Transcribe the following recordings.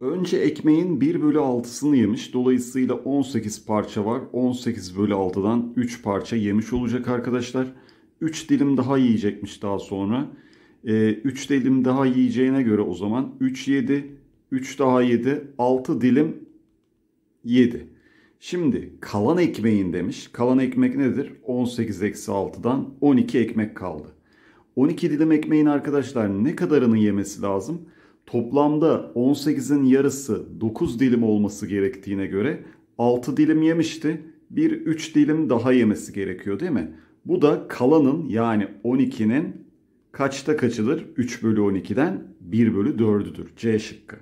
Önce ekmeğin 1 bölü 6'sını yemiş. Dolayısıyla 18 parça var. 18 bölü 6'dan 3 parça yemiş olacak arkadaşlar. 3 dilim daha yiyecekmiş daha sonra. E, ee, 3 dilim daha yiyeceğine göre o zaman 3 yedi, 3 daha yedi, 6 dilim yedi. Şimdi kalan ekmeğin demiş. Kalan ekmek nedir? 18 eksi 6'dan 12 ekmek kaldı. 12 dilim ekmeğin arkadaşlar ne kadarını yemesi lazım? toplamda 18'in yarısı 9 dilim olması gerektiğine göre 6 dilim yemişti. Bir 3 dilim daha yemesi gerekiyor değil mi? Bu da kalanın yani 12'nin kaçta kaçıdır? 3 bölü 12'den 1 bölü 4'üdür. C şıkkı.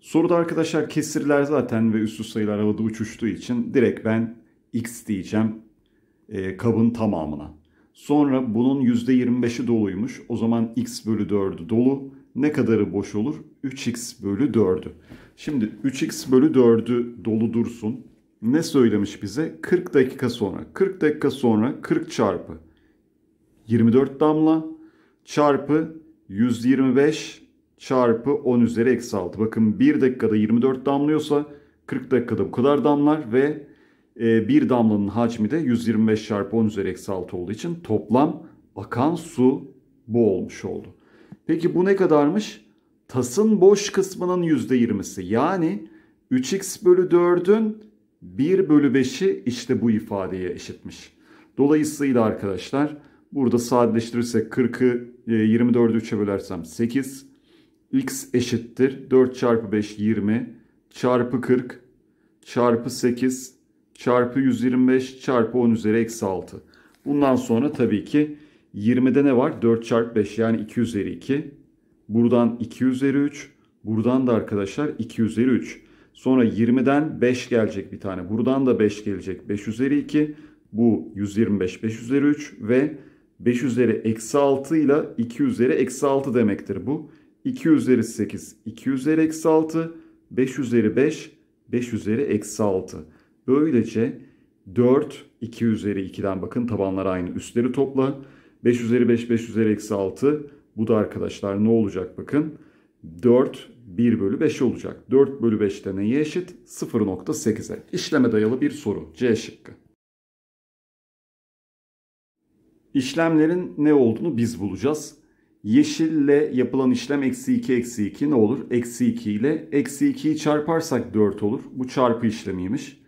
Soruda arkadaşlar kesirler zaten ve üstü sayılar havada uçuştuğu için direkt ben x diyeceğim e, kabın tamamına. Sonra bunun %25'i doluymuş. O zaman x bölü 4'ü dolu. Ne kadarı boş olur? 3x bölü 4'ü. Şimdi 3x bölü 4'ü dolu dursun. Ne söylemiş bize? 40 dakika sonra. 40 dakika sonra 40 çarpı 24 damla çarpı 125 çarpı 10 üzeri eksi 6. Bakın 1 dakikada 24 damlıyorsa 40 dakikada bu kadar damlar ve ee, bir damlanın hacmi de 125 çarpı 10 üzeri eksi 6 olduğu için toplam akan su bu olmuş oldu. Peki bu ne kadarmış? Tasın boş kısmının %20'si yani 3x bölü 4'ün 1 bölü 5'i işte bu ifadeye eşitmiş. Dolayısıyla arkadaşlar burada sadeleştirirse 40'ı 24'ü e, 3'e bölersem 8. x eşittir 4 çarpı 5 20 çarpı 40 çarpı 8 çarpı 125 çarpı 10 üzeri eksi 6. Bundan sonra tabii ki 20'de ne var? 4 çarpı 5 yani 2 üzeri 2. Buradan 2 üzeri 3. Buradan da arkadaşlar 2 üzeri 3. Sonra 20'den 5 gelecek bir tane. Buradan da 5 gelecek. 5 üzeri 2. Bu 125 5 üzeri 3 ve 5 üzeri eksi 6 ile 2 üzeri eksi 6 demektir bu. 2 üzeri 8 2 üzeri eksi 6 5 üzeri 5 5 üzeri eksi 6. Böylece 4, 2 üzeri 2'den bakın tabanlar aynı. Üstleri topla. 5 üzeri 5, 5 üzeri eksi 6. Bu da arkadaşlar ne olacak bakın. 4, 1 bölü 5 olacak. 4 bölü 5 de neye eşit? 0.8'e. İşleme dayalı bir soru. C şıkkı. İşlemlerin ne olduğunu biz bulacağız. Yeşille yapılan işlem eksi 2 eksi 2 ne olur? Eksi 2 ile eksi 2'yi çarparsak 4 olur. Bu çarpı işlemiymiş.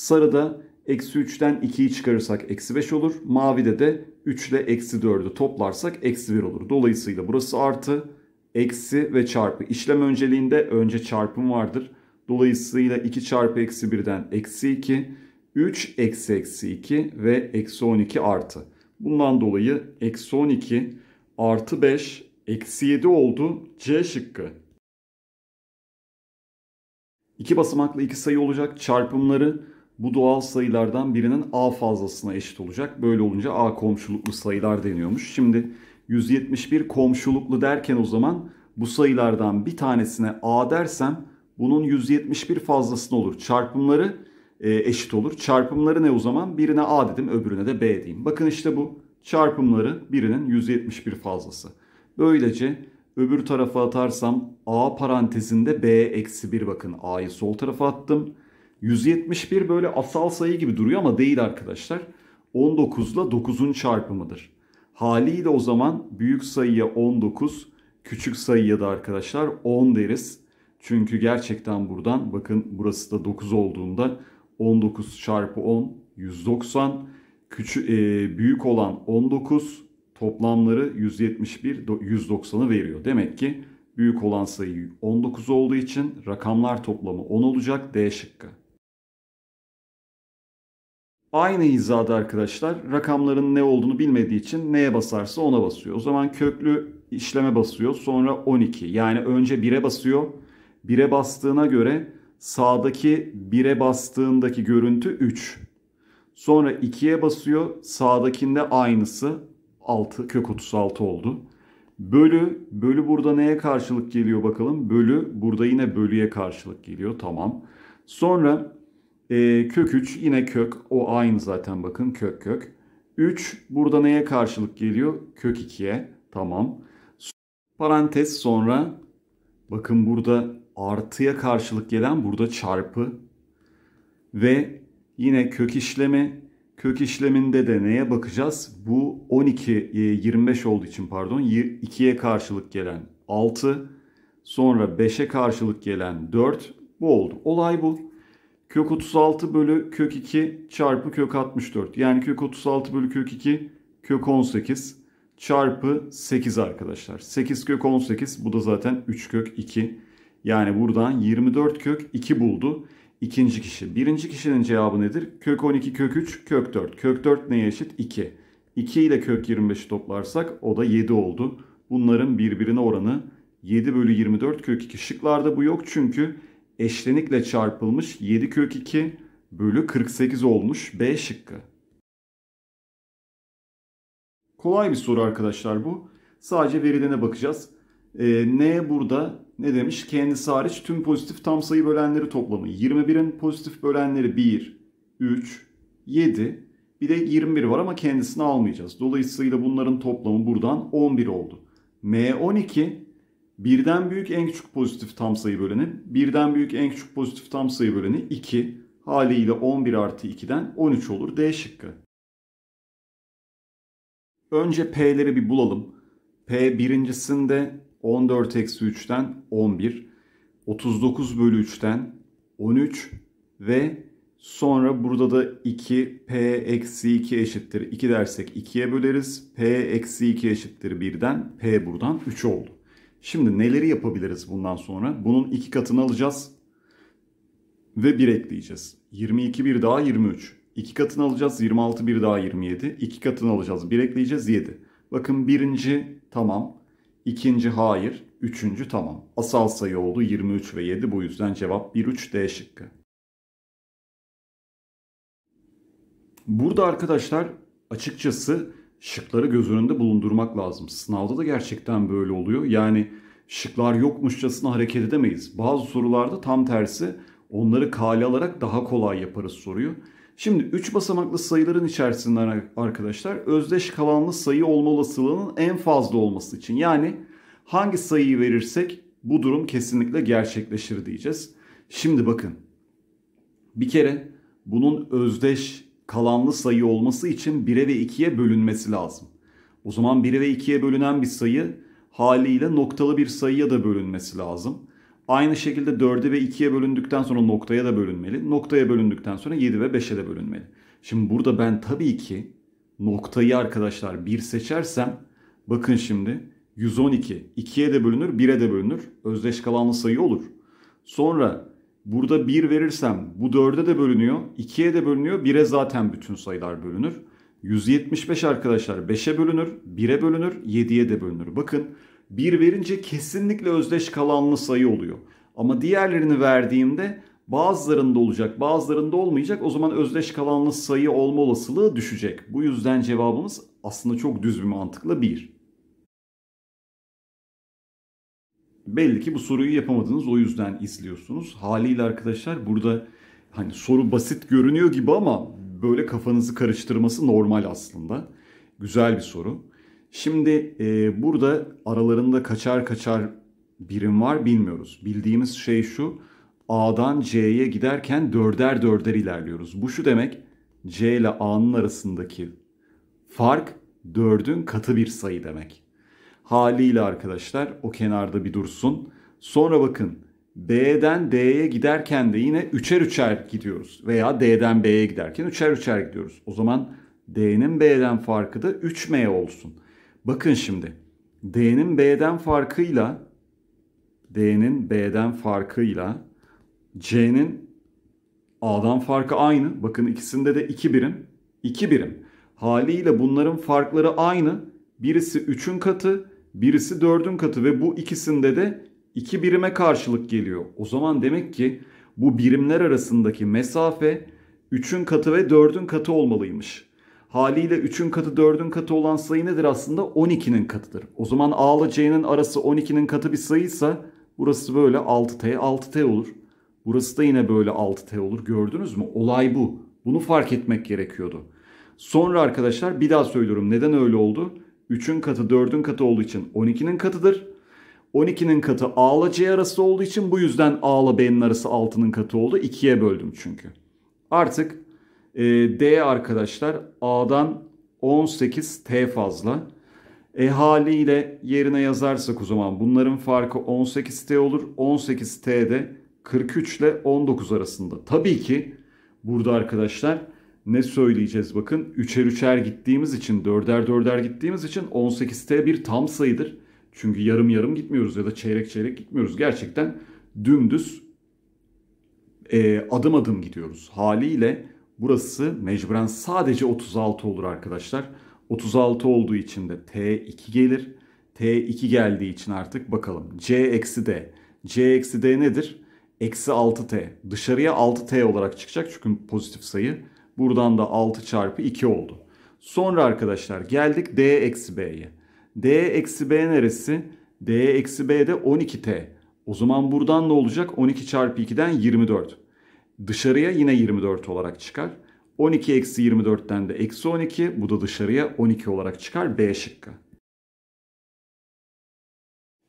Sarıda eksi 3'ten 2'yi çıkarırsak eksi 5 olur. Mavide de 3 ile eksi 4'ü toplarsak eksi 1 olur. Dolayısıyla burası artı, eksi ve çarpı. İşlem önceliğinde önce çarpım vardır. Dolayısıyla 2 çarpı eksi 1'den eksi 2, 3 eksi eksi 2 ve eksi 12 artı. Bundan dolayı eksi 12 artı 5 eksi 7 oldu C şıkkı. İki basamaklı iki sayı olacak çarpımları bu doğal sayılardan birinin a fazlasına eşit olacak. Böyle olunca a komşuluklu sayılar deniyormuş. Şimdi 171 komşuluklu derken o zaman bu sayılardan bir tanesine a dersem bunun 171 fazlasına olur. Çarpımları e, eşit olur. Çarpımları ne o zaman? Birine a dedim öbürüne de b diyeyim. Bakın işte bu çarpımları birinin 171 fazlası. Böylece öbür tarafa atarsam a parantezinde b eksi 1 bakın a'yı sol tarafa attım. 171 böyle asal sayı gibi duruyor ama değil arkadaşlar. 19 ile 9'un çarpımıdır. Haliyle o zaman büyük sayıya 19, küçük sayıya da arkadaşlar 10 deriz. Çünkü gerçekten buradan bakın burası da 9 olduğunda 19 çarpı 10 190. Küçü, e, büyük olan 19 toplamları 171 190'ı veriyor. Demek ki büyük olan sayı 19 olduğu için rakamlar toplamı 10 olacak D şıkkı. Aynı hizada arkadaşlar rakamların ne olduğunu bilmediği için neye basarsa ona basıyor. O zaman köklü işleme basıyor sonra 12 yani önce 1'e basıyor. 1'e bastığına göre sağdaki 1'e bastığındaki görüntü 3. Sonra 2'ye basıyor sağdakinde aynısı 6 kök 36 oldu. Bölü, bölü burada neye karşılık geliyor bakalım. Bölü burada yine bölüye karşılık geliyor tamam. Sonra ee, kök 3 yine kök. O aynı zaten bakın kök kök. 3 burada neye karşılık geliyor? Kök 2'ye. Tamam. Parantez sonra bakın burada artıya karşılık gelen burada çarpı. Ve yine kök işlemi. Kök işleminde de neye bakacağız? Bu 12, 25 e, olduğu için pardon 2'ye karşılık gelen 6. Sonra 5'e karşılık gelen 4. Bu oldu. Olay bu kök 36 bölü kök 2 çarpı kök 64. Yani kök 36 bölü kök 2 kök 18 çarpı 8 arkadaşlar. 8 kök 18 bu da zaten 3 kök 2. Yani buradan 24 kök 2 buldu. ikinci kişi. Birinci kişinin cevabı nedir? Kök 12 kök 3 kök 4. Kök 4 neye eşit? 2. 2 ile kök 25'i toplarsak o da 7 oldu. Bunların birbirine oranı 7 bölü 24 kök 2. Şıklarda bu yok çünkü eşlenikle çarpılmış 7 kök 2 bölü 48 olmuş B şıkkı. Kolay bir soru arkadaşlar bu. Sadece verilene bakacağız. E, ee, N burada ne demiş? Kendisi hariç tüm pozitif tam sayı bölenleri toplamı. 21'in pozitif bölenleri 1, 3, 7. Bir de 21 var ama kendisini almayacağız. Dolayısıyla bunların toplamı buradan 11 oldu. M12 Birden büyük en küçük pozitif tam sayı böleni. Birden büyük en küçük pozitif tam sayı böleni 2. Haliyle 11 artı 2'den 13 olur. D şıkkı. Önce P'leri bir bulalım. P birincisinde 14 eksi 3'ten 11, 39 bölü 3'ten 13 ve sonra burada da 2 P eksi 2 eşittir 2 dersek 2'ye böleriz. P eksi 2 eşittir 1'den P buradan 3 oldu. Şimdi neleri yapabiliriz bundan sonra? Bunun iki katını alacağız ve 1 ekleyeceğiz. 22 bir daha 23. İki katını alacağız 26 bir daha 27. İki katını alacağız bir ekleyeceğiz 7. Bakın birinci tamam. ikinci hayır. Üçüncü tamam. Asal sayı oldu 23 ve 7 bu yüzden cevap 1-3 D şıkkı. Burada arkadaşlar açıkçası şıkları göz önünde bulundurmak lazım. Sınavda da gerçekten böyle oluyor. Yani şıklar yokmuşçasına hareket edemeyiz. Bazı sorularda tam tersi onları kale alarak daha kolay yaparız soruyu. Şimdi 3 basamaklı sayıların içerisinden arkadaşlar özdeş kalanlı sayı olma olasılığının en fazla olması için yani hangi sayıyı verirsek bu durum kesinlikle gerçekleşir diyeceğiz. Şimdi bakın bir kere bunun özdeş kalanlı sayı olması için 1'e ve 2'ye bölünmesi lazım. O zaman 1'e ve 2'ye bölünen bir sayı haliyle noktalı bir sayıya da bölünmesi lazım. Aynı şekilde 4'e ve 2'ye bölündükten sonra noktaya da bölünmeli. Noktaya bölündükten sonra 7 ve 5'e de bölünmeli. Şimdi burada ben tabii ki noktayı arkadaşlar 1 seçersem bakın şimdi 112 2'ye de bölünür 1'e de bölünür özdeş kalanlı sayı olur. Sonra Burada 1 verirsem bu 4'e de bölünüyor. 2'ye de bölünüyor. 1'e zaten bütün sayılar bölünür. 175 arkadaşlar 5'e bölünür. 1'e bölünür. 7'ye de bölünür. Bakın 1 verince kesinlikle özdeş kalanlı sayı oluyor. Ama diğerlerini verdiğimde bazılarında olacak bazılarında olmayacak. O zaman özdeş kalanlı sayı olma olasılığı düşecek. Bu yüzden cevabımız aslında çok düz bir mantıkla 1. belli ki bu soruyu yapamadınız o yüzden izliyorsunuz. Haliyle arkadaşlar burada hani soru basit görünüyor gibi ama böyle kafanızı karıştırması normal aslında. Güzel bir soru. Şimdi e, burada aralarında kaçar kaçar birim var bilmiyoruz. Bildiğimiz şey şu. A'dan C'ye giderken dörder dörder ilerliyoruz. Bu şu demek C ile A'nın arasındaki fark dördün katı bir sayı demek haliyle arkadaşlar o kenarda bir dursun. Sonra bakın B'den D'ye giderken de yine üçer üçer gidiyoruz. Veya D'den B'ye giderken üçer üçer gidiyoruz. O zaman D'nin B'den farkı da 3M olsun. Bakın şimdi D'nin B'den farkıyla D'nin B'den farkıyla C'nin A'dan farkı aynı. Bakın ikisinde de 2 birim. 2 birim. Haliyle bunların farkları aynı. Birisi 3'ün katı, birisi dördün katı ve bu ikisinde de iki birime karşılık geliyor. O zaman demek ki bu birimler arasındaki mesafe üçün katı ve dördün katı olmalıymış. Haliyle üçün katı dördün katı olan sayı nedir aslında? 12'nin katıdır. O zaman A ile C'nin arası 12'nin katı bir sayıysa burası böyle 6T 6T olur. Burası da yine böyle 6T olur. Gördünüz mü? Olay bu. Bunu fark etmek gerekiyordu. Sonra arkadaşlar bir daha söylüyorum neden öyle oldu? 3'ün katı 4'ün katı olduğu için 12'nin katıdır. 12'nin katı A ile C arası olduğu için bu yüzden A ile B'nin arası 6'nın katı oldu. 2'ye böldüm çünkü. Artık e, D arkadaşlar A'dan 18 T fazla. E haliyle yerine yazarsak o zaman bunların farkı 18T olur. 18T de 43 ile 19 arasında. Tabii ki burada arkadaşlar ne söyleyeceğiz bakın. Üçer üçer gittiğimiz için, dörder dörder gittiğimiz için 18T bir tam sayıdır. Çünkü yarım yarım gitmiyoruz ya da çeyrek çeyrek gitmiyoruz. Gerçekten dümdüz e, adım adım gidiyoruz. Haliyle burası mecburen sadece 36 olur arkadaşlar. 36 olduğu için de T2 gelir. T2 geldiği için artık bakalım. C eksi D. C eksi D nedir? Eksi 6T. Dışarıya 6T olarak çıkacak çünkü pozitif sayı. Buradan da 6 çarpı 2 oldu. Sonra arkadaşlar geldik D eksi B'ye. D eksi B neresi? D eksi B'de 12T. O zaman buradan ne olacak? 12 çarpı 2'den 24. Dışarıya yine 24 olarak çıkar. 12 eksi 24'ten de eksi 12. Bu da dışarıya 12 olarak çıkar. B şıkkı.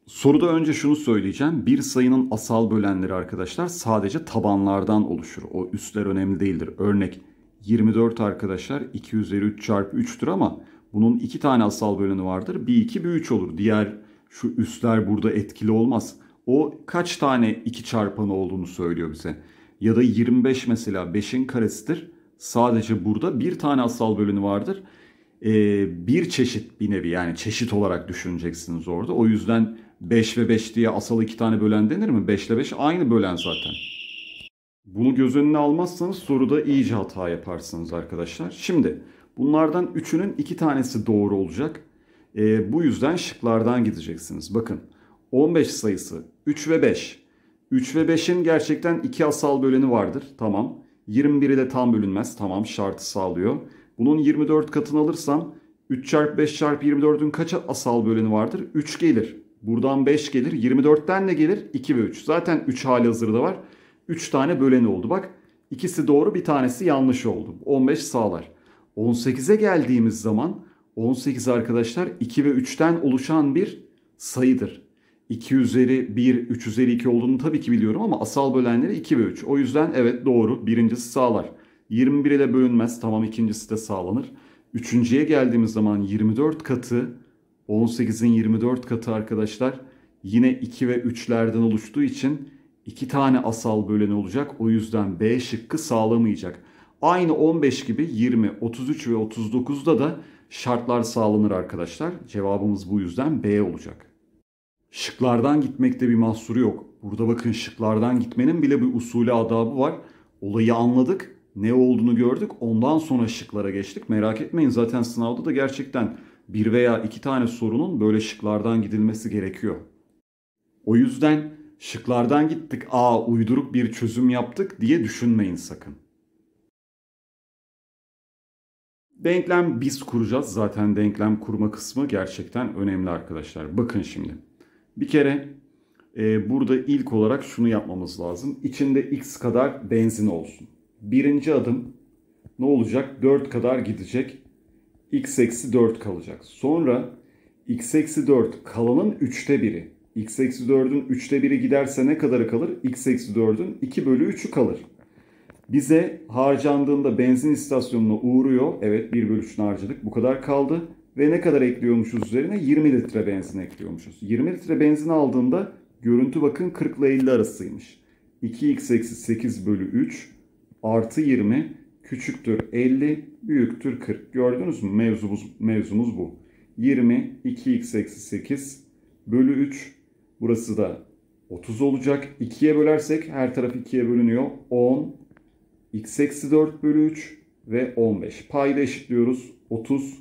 Soruda önce şunu söyleyeceğim. Bir sayının asal bölenleri arkadaşlar sadece tabanlardan oluşur. O üstler önemli değildir. Örnek 24 arkadaşlar 2 üzeri 3 çarpı 3'tür ama bunun 2 tane asal böleni vardır. Bir 2 bir 3 olur. Diğer şu üstler burada etkili olmaz. O kaç tane 2 çarpanı olduğunu söylüyor bize. Ya da 25 mesela 5'in karesidir. Sadece burada bir tane asal bölünü vardır. Ee, bir çeşit bir nevi yani çeşit olarak düşüneceksiniz orada. O yüzden 5 ve 5 diye asal 2 tane bölen denir mi? 5 ile 5 aynı bölen zaten. Bunu göz önüne almazsanız soruda iyice hata yaparsınız arkadaşlar. Şimdi bunlardan üçünün iki tanesi doğru olacak. E, bu yüzden şıklardan gideceksiniz. Bakın 15 sayısı 3 ve 5. 3 ve 5'in gerçekten iki asal böleni vardır. Tamam. 21'i de tam bölünmez. Tamam şartı sağlıyor. Bunun 24 katını alırsam 3 çarpı 5 çarpı 24'ün kaç asal böleni vardır? 3 gelir. Buradan 5 gelir. 24'ten ne gelir? 2 ve 3. Zaten 3 hali hazırda var. 3 tane böleni oldu. Bak ikisi doğru bir tanesi yanlış oldu. 15 sağlar. 18'e geldiğimiz zaman 18 arkadaşlar 2 ve 3'ten oluşan bir sayıdır. 2 üzeri 1, 3 üzeri 2 olduğunu tabii ki biliyorum ama asal bölenleri 2 ve 3. O yüzden evet doğru birincisi sağlar. 21 ile bölünmez tamam ikincisi de sağlanır. Üçüncüye geldiğimiz zaman 24 katı 18'in 24 katı arkadaşlar yine 2 ve 3'lerden oluştuğu için İki tane asal bölen olacak. O yüzden B şıkkı sağlamayacak. Aynı 15 gibi 20, 33 ve 39'da da şartlar sağlanır arkadaşlar. Cevabımız bu yüzden B olacak. Şıklardan gitmekte bir mahsuru yok. Burada bakın şıklardan gitmenin bile bir usulü adabı var. Olayı anladık, ne olduğunu gördük. Ondan sonra şıklara geçtik. Merak etmeyin zaten sınavda da gerçekten bir veya iki tane sorunun böyle şıklardan gidilmesi gerekiyor. O yüzden şıklardan gittik a uyduruk bir çözüm yaptık diye düşünmeyin sakın. Denklem biz kuracağız. Zaten denklem kurma kısmı gerçekten önemli arkadaşlar. Bakın şimdi. Bir kere e, burada ilk olarak şunu yapmamız lazım. İçinde x kadar benzin olsun. Birinci adım ne olacak? 4 kadar gidecek. x eksi 4 kalacak. Sonra x eksi 4 kalanın 3'te biri x eksi 4'ün 3'te 1'i giderse ne kadarı kalır? x eksi 4'ün 2 bölü 3'ü kalır. Bize harcandığında benzin istasyonuna uğruyor. Evet 1 bölü 3'ünü harcadık. Bu kadar kaldı. Ve ne kadar ekliyormuşuz üzerine? 20 litre benzin ekliyormuşuz. 20 litre benzin aldığında görüntü bakın 40 ile 50 arasıymış. 2x eksi 8 bölü 3 artı 20 küçüktür 50 büyüktür 40. Gördünüz mü? Mevzumuz, mevzumuz bu. 20 2x eksi 8 bölü 3 Burası da 30 olacak. 2'ye bölersek her taraf 2'ye bölünüyor. 10, x eksi 4 bölü 3 ve 15. Payda eşitliyoruz. 30,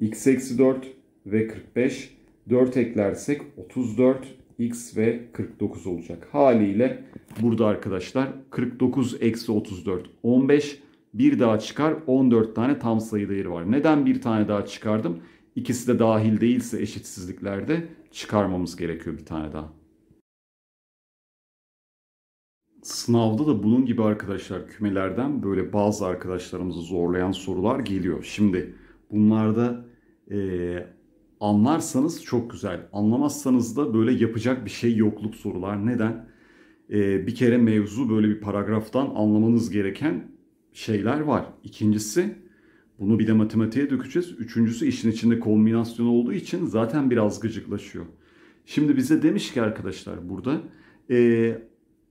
x eksi 4 ve 45. 4 eklersek 34, x ve 49 olacak. Haliyle burada arkadaşlar 49 eksi 34, 15. Bir daha çıkar 14 tane tam sayı değeri var. Neden bir tane daha çıkardım? ikisi de dahil değilse eşitsizliklerde çıkarmamız gerekiyor bir tane daha. Sınavda da bunun gibi arkadaşlar kümelerden böyle bazı arkadaşlarımızı zorlayan sorular geliyor. Şimdi bunlarda e, anlarsanız çok güzel. Anlamazsanız da böyle yapacak bir şey yokluk sorular. Neden? E, bir kere mevzu böyle bir paragraftan anlamanız gereken şeyler var. İkincisi bunu bir de matematiğe dökeceğiz. Üçüncüsü işin içinde kombinasyon olduğu için zaten biraz gıcıklaşıyor. Şimdi bize demiş ki arkadaşlar burada e,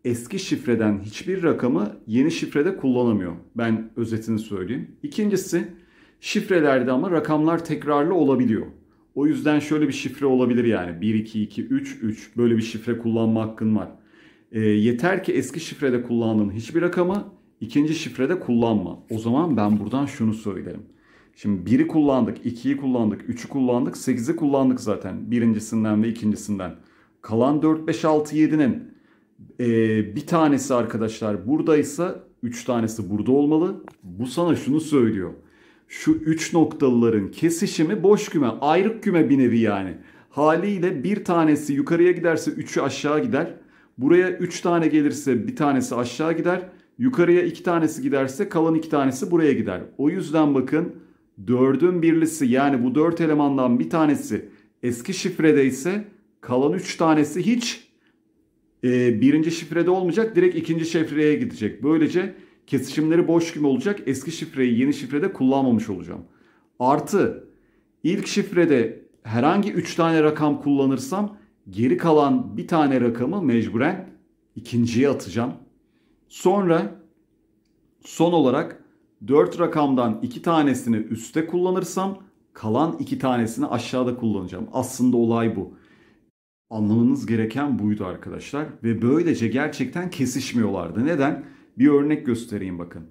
eski şifreden hiçbir rakamı yeni şifrede kullanamıyor. Ben özetini söyleyeyim. İkincisi şifrelerde ama rakamlar tekrarlı olabiliyor. O yüzden şöyle bir şifre olabilir yani 1 2 2 3 3 böyle bir şifre kullanma hakkın var. E, yeter ki eski şifrede kullandığın hiçbir rakamı İkinci şifrede kullanma. O zaman ben buradan şunu söylerim. Şimdi biri kullandık, ikiyi kullandık, üçü kullandık, sekizi kullandık zaten birincisinden ve ikincisinden. Kalan 4, 5, 6, 7'nin e, bir tanesi arkadaşlar buradaysa 3 tanesi burada olmalı. Bu sana şunu söylüyor. Şu 3 noktalıların kesişimi boş küme, ayrık küme bir nevi yani. Haliyle bir tanesi yukarıya giderse 3'ü aşağı gider. Buraya 3 tane gelirse bir tanesi aşağı gider. Yukarıya iki tanesi giderse kalan iki tanesi buraya gider. O yüzden bakın dördün birlisi yani bu dört elemandan bir tanesi eski şifrede ise kalan üç tanesi hiç e, birinci şifrede olmayacak direkt ikinci şifreye gidecek. Böylece kesişimleri boş gibi olacak eski şifreyi yeni şifrede kullanmamış olacağım. Artı ilk şifrede herhangi üç tane rakam kullanırsam geri kalan bir tane rakamı mecburen ikinciye atacağım. Sonra son olarak 4 rakamdan 2 tanesini üste kullanırsam kalan 2 tanesini aşağıda kullanacağım. Aslında olay bu. Anlamanız gereken buydu arkadaşlar ve böylece gerçekten kesişmiyorlardı. Neden? Bir örnek göstereyim bakın.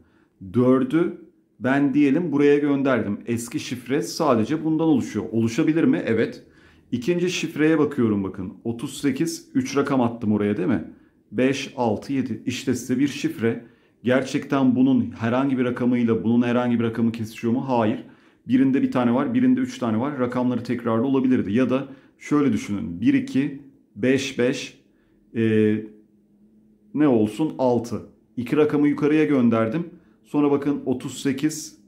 4'ü ben diyelim buraya gönderdim. Eski şifre sadece bundan oluşuyor. Oluşabilir mi? Evet. İkinci şifreye bakıyorum bakın. 38 3 rakam attım oraya değil mi? 5, 6, 7 işte size bir şifre. Gerçekten bunun herhangi bir rakamıyla bunun herhangi bir rakamı kesişiyor mu? Hayır. Birinde bir tane var, birinde üç tane var. Rakamları tekrarlı olabilirdi. Ya da şöyle düşünün. 1, 2, 5, 5, e, ne olsun? 6. İki rakamı yukarıya gönderdim. Sonra bakın 38,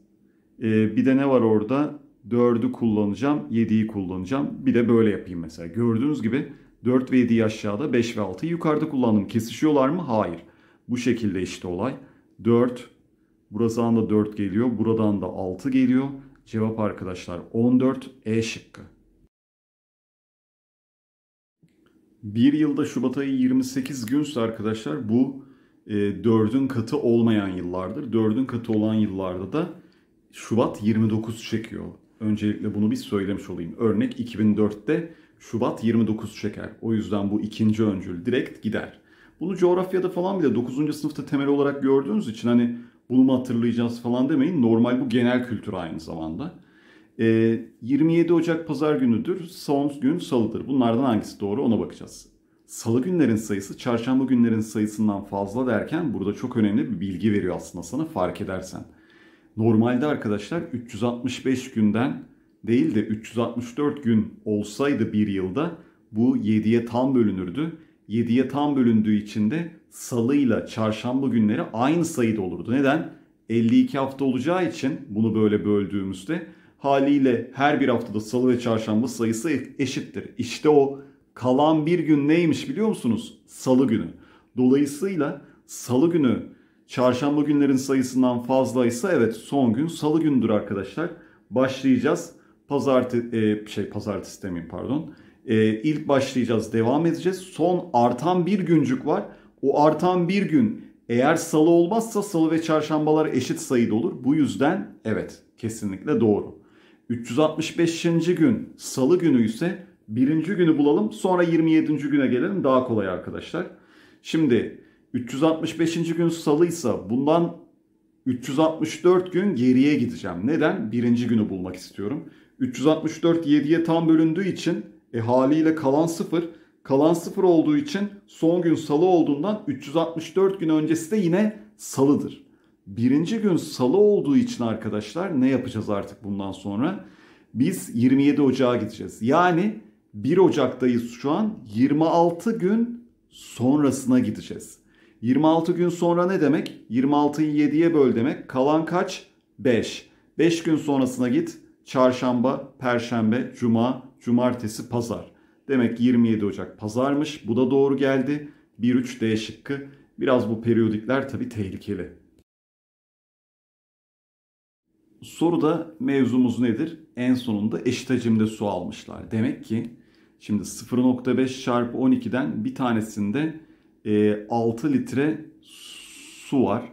e, bir de ne var orada? 4'ü kullanacağım, 7'yi kullanacağım. Bir de böyle yapayım mesela. Gördüğünüz gibi 4 ve 7'yi aşağıda, 5 ve 6'yı yukarıda kullandım. Kesişiyorlar mı? Hayır. Bu şekilde işte olay. 4, buradan da 4 geliyor, buradan da 6 geliyor. Cevap arkadaşlar 14 E şıkkı. Bir yılda Şubat ayı 28 günse arkadaşlar bu e, 4'ün katı olmayan yıllardır. 4'ün katı olan yıllarda da Şubat 29 çekiyor. Öncelikle bunu bir söylemiş olayım. Örnek 2004'te Şubat 29 çeker. O yüzden bu ikinci öncül direkt gider. Bunu coğrafyada falan bile 9. sınıfta temel olarak gördüğünüz için hani bunu mu hatırlayacağız falan demeyin. Normal bu genel kültür aynı zamanda. E, ee, 27 Ocak pazar günüdür. Son gün salıdır. Bunlardan hangisi doğru ona bakacağız. Salı günlerin sayısı çarşamba günlerin sayısından fazla derken burada çok önemli bir bilgi veriyor aslında sana fark edersen. Normalde arkadaşlar 365 günden değil de 364 gün olsaydı bir yılda bu 7'ye tam bölünürdü. 7'ye tam bölündüğü için de salıyla çarşamba günleri aynı sayıda olurdu. Neden? 52 hafta olacağı için bunu böyle böldüğümüzde haliyle her bir haftada salı ve çarşamba sayısı e- eşittir. İşte o kalan bir gün neymiş biliyor musunuz? Salı günü. Dolayısıyla salı günü çarşamba günlerin sayısından fazlaysa evet son gün salı gündür arkadaşlar. Başlayacağız. Pazartı e, şey pazartesi demeyeyim pardon. E, ilk başlayacağız, devam edeceğiz. Son artan bir güncük var. O artan bir gün eğer salı olmazsa salı ve çarşambalar eşit sayıda olur. Bu yüzden evet kesinlikle doğru. 365. gün salı günü ise birinci günü bulalım sonra 27. güne gelelim daha kolay arkadaşlar. Şimdi 365. gün salıysa bundan 364 gün geriye gideceğim. Neden? Birinci günü bulmak istiyorum. 364 7'ye tam bölündüğü için e, haliyle kalan 0. Kalan 0 olduğu için son gün salı olduğundan 364 gün öncesi de yine salıdır. Birinci gün salı olduğu için arkadaşlar ne yapacağız artık bundan sonra? Biz 27 Ocağa gideceğiz. Yani 1 Ocak'tayız şu an 26 gün sonrasına gideceğiz. 26 gün sonra ne demek? 26'yı 7'ye böl demek. Kalan kaç? 5. 5 gün sonrasına git. Çarşamba, Perşembe, Cuma, Cumartesi, Pazar. Demek 27 Ocak pazarmış. Bu da doğru geldi. 1-3 D şıkkı. Biraz bu periyodikler tabi tehlikeli. Soruda mevzumuz nedir? En sonunda eşit hacimde su almışlar. Demek ki şimdi 0.5 çarpı 12'den bir tanesinde 6 e, litre su var.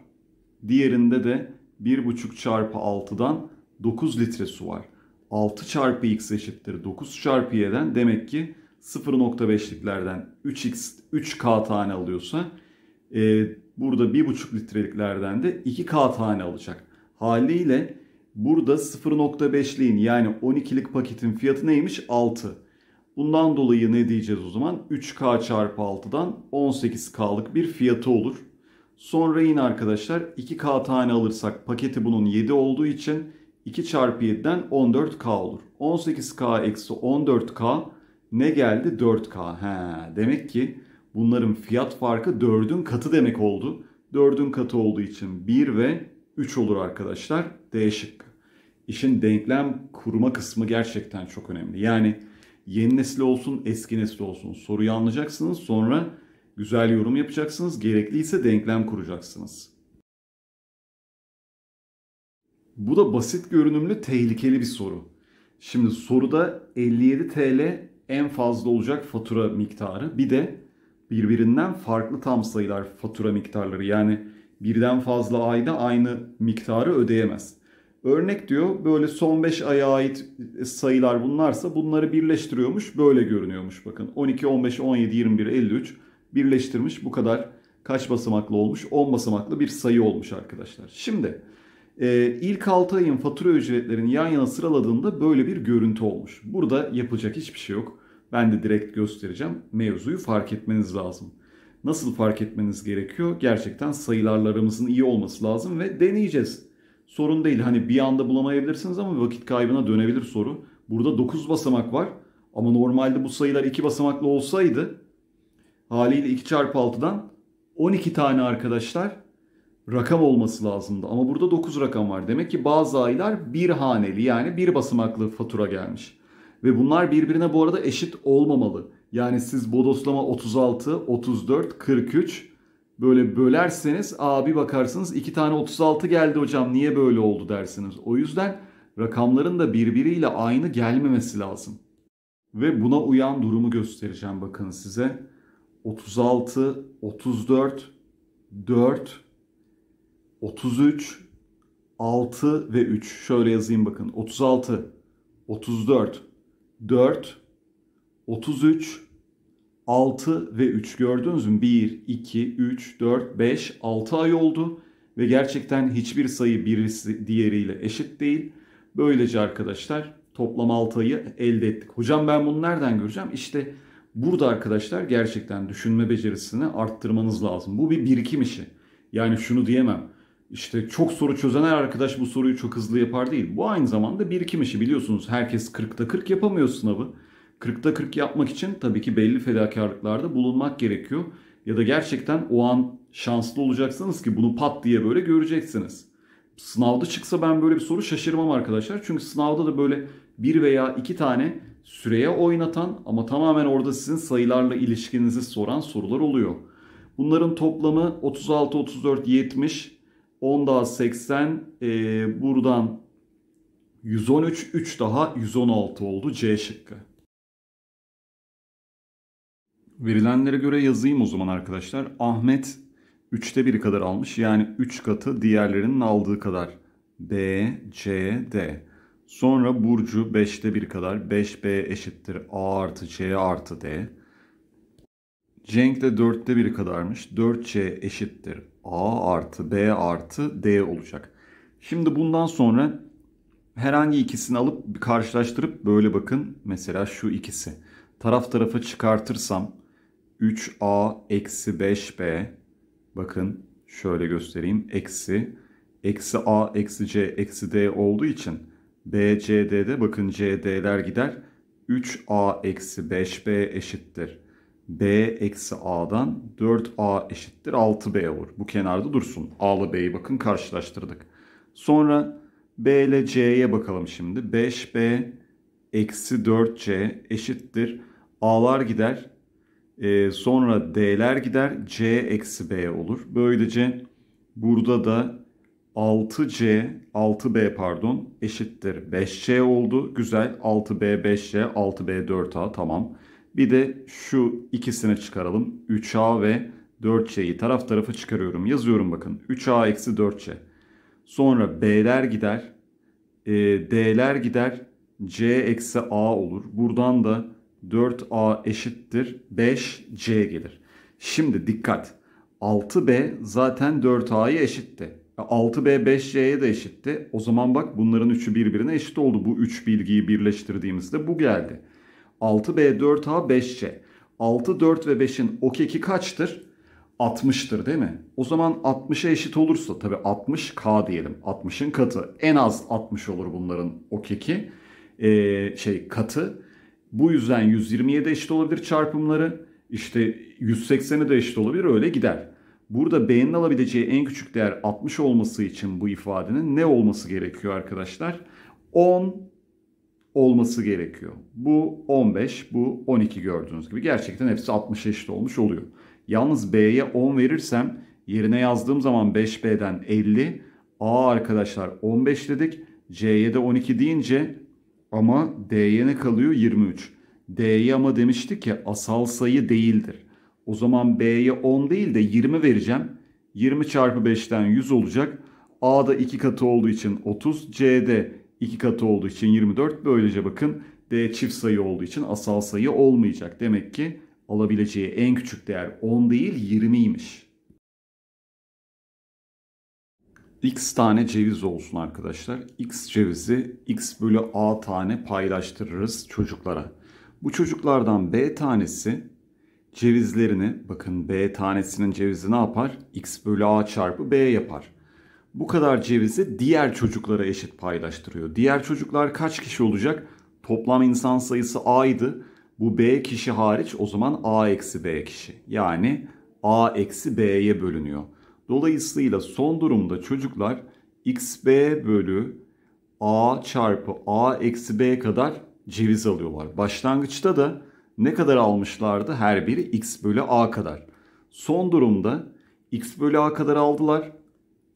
Diğerinde de 1.5 çarpı 6'dan 9 litre su var. 6 çarpı x eşittir 9 çarpı y'den demek ki 0.5'liklerden 3x 3k tane alıyorsa e, burada 1.5 litreliklerden de 2k tane alacak. Haliyle burada 0.5'liğin yani 12'lik paketin fiyatı neymiş? 6. Bundan dolayı ne diyeceğiz o zaman? 3k çarpı 6'dan 18k'lık bir fiyatı olur. Sonra yine arkadaşlar 2k tane alırsak paketi bunun 7 olduğu için 2 çarpı 7'den 14K olur. 18K eksi 14K ne geldi? 4K. He, demek ki bunların fiyat farkı 4'ün katı demek oldu. 4'ün katı olduğu için 1 ve 3 olur arkadaşlar. D şıkkı. İşin denklem kurma kısmı gerçekten çok önemli. Yani yeni nesli olsun, eski nesli olsun soruyu anlayacaksınız. Sonra güzel yorum yapacaksınız. Gerekliyse denklem kuracaksınız. Bu da basit görünümlü tehlikeli bir soru. Şimdi soruda 57 TL en fazla olacak fatura miktarı. Bir de birbirinden farklı tam sayılar fatura miktarları. Yani birden fazla ayda aynı miktarı ödeyemez. Örnek diyor böyle son 5 aya ait sayılar bunlarsa bunları birleştiriyormuş böyle görünüyormuş bakın. 12, 15, 17, 21, 53 birleştirmiş bu kadar kaç basamaklı olmuş? 10 basamaklı bir sayı olmuş arkadaşlar. Şimdi ee, ilk 6 ayın fatura ücretlerini yan yana sıraladığında böyle bir görüntü olmuş. Burada yapılacak hiçbir şey yok. Ben de direkt göstereceğim. Mevzuyu fark etmeniz lazım. Nasıl fark etmeniz gerekiyor? Gerçekten sayılarlarımızın iyi olması lazım ve deneyeceğiz. Sorun değil. Hani bir anda bulamayabilirsiniz ama vakit kaybına dönebilir soru. Burada 9 basamak var. Ama normalde bu sayılar 2 basamaklı olsaydı haliyle 2 çarpı 6'dan 12 tane arkadaşlar rakam olması lazımdı. Ama burada 9 rakam var. Demek ki bazı aylar bir haneli yani bir basamaklı fatura gelmiş. Ve bunlar birbirine bu arada eşit olmamalı. Yani siz bodoslama 36, 34, 43 böyle bölerseniz abi bakarsınız iki tane 36 geldi hocam niye böyle oldu dersiniz. O yüzden rakamların da birbiriyle aynı gelmemesi lazım. Ve buna uyan durumu göstereceğim bakın size. 36, 34, 4, 33, 6 ve 3. Şöyle yazayım bakın. 36, 34, 4, 33, 6 ve 3 gördünüz mü? 1, 2, 3, 4, 5, 6 ay oldu ve gerçekten hiçbir sayı birisi diğeriyle eşit değil. Böylece arkadaşlar toplam 6 ayı elde ettik. Hocam ben bunu nereden göreceğim? İşte burada arkadaşlar gerçekten düşünme becerisini arttırmanız lazım. Bu bir birikim işi. Yani şunu diyemem. İşte çok soru çözen her arkadaş bu soruyu çok hızlı yapar değil. Bu aynı zamanda birikim işi biliyorsunuz. Herkes 40'ta 40 yapamıyor sınavı. 40'ta 40 yapmak için tabii ki belli fedakarlıklarda bulunmak gerekiyor. Ya da gerçekten o an şanslı olacaksınız ki bunu pat diye böyle göreceksiniz. Sınavda çıksa ben böyle bir soru şaşırmam arkadaşlar. Çünkü sınavda da böyle bir veya iki tane süreye oynatan ama tamamen orada sizin sayılarla ilişkinizi soran sorular oluyor. Bunların toplamı 36, 34, 70, 10 daha 80 e, buradan 113 3 daha 116 oldu C şıkkı. Verilenlere göre yazayım o zaman arkadaşlar. Ahmet 3'te 1 kadar almış. Yani 3 katı diğerlerinin aldığı kadar. B, C, D. Sonra Burcu 5'te 1 kadar. 5B eşittir A artı C artı D. Cenk'le dörtte 1 kadarmış. 4C eşittir. A artı B artı D olacak. Şimdi bundan sonra herhangi ikisini alıp karşılaştırıp böyle bakın. Mesela şu ikisi. Taraf tarafa çıkartırsam 3A eksi 5B bakın şöyle göstereyim. Eksi eksi A eksi C eksi D olduğu için B, C, D'de bakın CD'ler gider. 3A eksi 5B eşittir b eksi a'dan 4a eşittir 6b olur. Bu kenarda dursun. A'lı b'yi bakın karşılaştırdık. Sonra b ile c'ye bakalım şimdi. 5b eksi 4c eşittir. A'lar gider. E, sonra d'ler gider. c eksi b olur. Böylece burada da 6c 6b pardon eşittir 5c oldu. Güzel 6b 5c 6b 4a tamam. Bir de şu ikisini çıkaralım. 3A ve 4C'yi taraf tarafı çıkarıyorum. Yazıyorum bakın. 3A eksi 4C. Sonra B'ler gider. E, D'ler gider. C eksi A olur. Buradan da 4A eşittir. 5C gelir. Şimdi dikkat. 6B zaten 4A'ya eşitti. 6B 5C'ye de eşitti. O zaman bak bunların üçü birbirine eşit oldu. Bu üç bilgiyi birleştirdiğimizde bu geldi. 6B, 4A, 5C. 6, 4 ve 5'in o keki kaçtır? 60'tır değil mi? O zaman 60'a eşit olursa tabii 60K diyelim. 60'ın katı. En az 60 olur bunların o keki. Ee, şey katı. Bu yüzden 120'ye de eşit olabilir çarpımları. İşte 180'e de eşit olabilir öyle gider. Burada B'nin alabileceği en küçük değer 60 olması için bu ifadenin ne olması gerekiyor arkadaşlar? 10 olması gerekiyor. Bu 15, bu 12 gördüğünüz gibi. Gerçekten hepsi 60 eşit olmuş oluyor. Yalnız B'ye 10 verirsem yerine yazdığım zaman 5B'den 50, A arkadaşlar 15 dedik. C'ye de 12 deyince ama D'ye ne kalıyor? 23. D'ye ama demiştik ki asal sayı değildir. O zaman B'ye 10 değil de 20 vereceğim. 20 çarpı 5'ten 100 olacak. A'da 2 katı olduğu için 30. C'de 2 katı olduğu için 24. Böylece bakın D çift sayı olduğu için asal sayı olmayacak. Demek ki alabileceği en küçük değer 10 değil 20'ymiş. X tane ceviz olsun arkadaşlar. X cevizi X bölü A tane paylaştırırız çocuklara. Bu çocuklardan B tanesi cevizlerini bakın B tanesinin cevizi ne yapar? X bölü A çarpı B yapar bu kadar cevizi diğer çocuklara eşit paylaştırıyor. Diğer çocuklar kaç kişi olacak? Toplam insan sayısı A'ydı. Bu B kişi hariç o zaman A eksi B kişi. Yani A eksi B'ye bölünüyor. Dolayısıyla son durumda çocuklar XB bölü A çarpı A eksi B kadar ceviz alıyorlar. Başlangıçta da ne kadar almışlardı? Her biri X bölü A kadar. Son durumda X bölü A kadar aldılar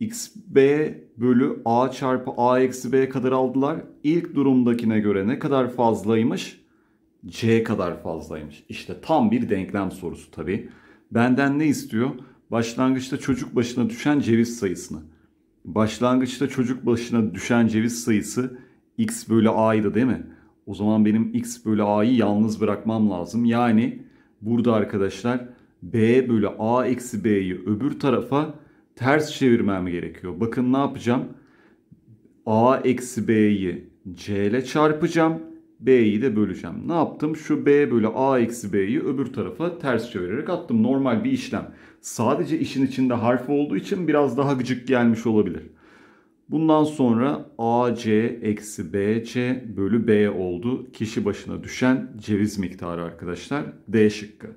xb bölü a çarpı a eksi b kadar aldılar. İlk durumdakine göre ne kadar fazlaymış? c kadar fazlaymış. İşte tam bir denklem sorusu tabii. Benden ne istiyor? Başlangıçta çocuk başına düşen ceviz sayısını. Başlangıçta çocuk başına düşen ceviz sayısı x bölü a'ydı değil mi? O zaman benim x bölü a'yı yalnız bırakmam lazım. Yani burada arkadaşlar b bölü a eksi b'yi öbür tarafa ters çevirmem gerekiyor. Bakın ne yapacağım? A eksi B'yi C ile çarpacağım. B'yi de böleceğim. Ne yaptım? Şu B bölü A eksi B'yi öbür tarafa ters çevirerek attım. Normal bir işlem. Sadece işin içinde harf olduğu için biraz daha gıcık gelmiş olabilir. Bundan sonra AC eksi BC bölü B oldu. Kişi başına düşen ceviz miktarı arkadaşlar. D şıkkı.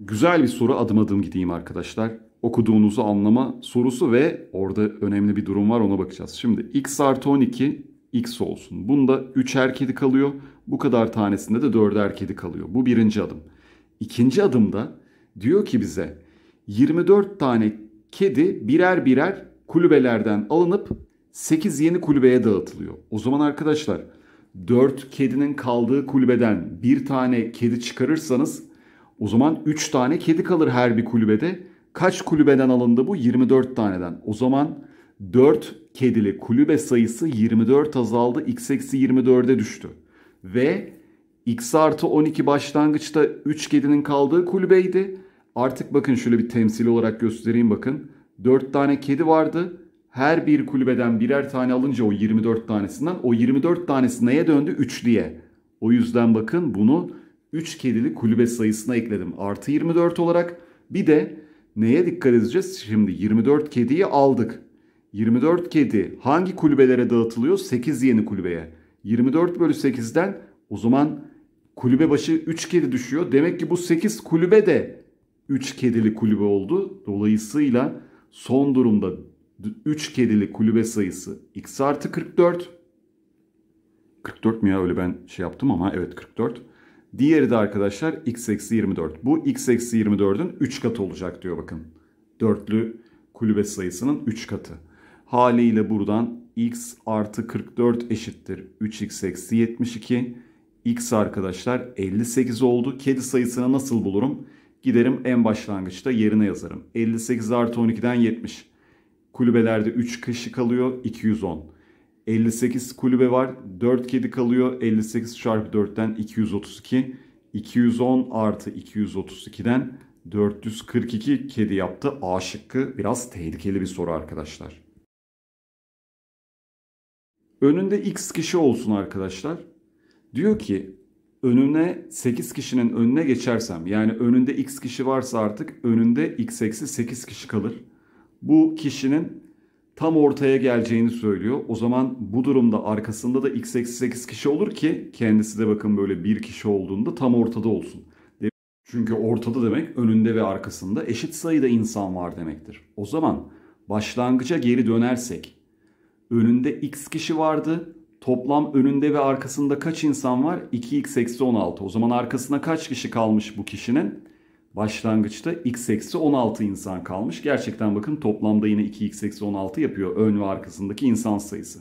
Güzel bir soru adım adım gideyim arkadaşlar. Okuduğunuzu anlama sorusu ve orada önemli bir durum var ona bakacağız. Şimdi x artı 12 x olsun. Bunda 3'er kedi kalıyor. Bu kadar tanesinde de 4'er kedi kalıyor. Bu birinci adım. İkinci adımda diyor ki bize 24 tane kedi birer birer kulübelerden alınıp 8 yeni kulübeye dağıtılıyor. O zaman arkadaşlar 4 kedinin kaldığı kulübeden bir tane kedi çıkarırsanız o zaman 3 tane kedi kalır her bir kulübede. Kaç kulübeden alındı bu? 24 taneden. O zaman 4 kedili kulübe sayısı 24 azaldı. X eksi 24'e düştü. Ve X artı 12 başlangıçta 3 kedinin kaldığı kulübeydi. Artık bakın şöyle bir temsil olarak göstereyim bakın. 4 tane kedi vardı. Her bir kulübeden birer tane alınca o 24 tanesinden o 24 tanesi neye döndü? diye. O yüzden bakın bunu 3 kedili kulübe sayısına ekledim. Artı 24 olarak bir de neye dikkat edeceğiz? Şimdi 24 kediyi aldık. 24 kedi hangi kulübelere dağıtılıyor? 8 yeni kulübeye. 24 bölü 8'den o zaman kulübe başı 3 kedi düşüyor. Demek ki bu 8 kulübe de 3 kedili kulübe oldu. Dolayısıyla son durumda 3 kedili kulübe sayısı x artı 44. 44 mi ya öyle ben şey yaptım ama evet 44. Diğeri de arkadaşlar x eksi 24. Bu x eksi 24'ün 3 katı olacak diyor bakın. Dörtlü kulübe sayısının 3 katı. Haliyle buradan x artı 44 eşittir 3x eksi 72. x arkadaşlar 58 oldu. Kedi sayısını nasıl bulurum? Giderim en başlangıçta yerine yazarım. 58 artı 12'den 70. Kulübelerde 3 kişi kalıyor 210. 58 kulübe var. 4 kedi kalıyor. 58 çarpı 4'ten 232. 210 artı 232'den 442 kedi yaptı. A şıkkı biraz tehlikeli bir soru arkadaşlar. Önünde x kişi olsun arkadaşlar. Diyor ki önüne 8 kişinin önüne geçersem yani önünde x kişi varsa artık önünde x eksi 8 kişi kalır. Bu kişinin tam ortaya geleceğini söylüyor. O zaman bu durumda arkasında da x 8 kişi olur ki kendisi de bakın böyle bir kişi olduğunda tam ortada olsun. Çünkü ortada demek önünde ve arkasında eşit sayıda insan var demektir. O zaman başlangıca geri dönersek önünde x kişi vardı. Toplam önünde ve arkasında kaç insan var? 2x eksi 16. O zaman arkasına kaç kişi kalmış bu kişinin? başlangıçta x eksi 16 insan kalmış. Gerçekten bakın toplamda yine 2x eksi 16 yapıyor ön ve arkasındaki insan sayısı.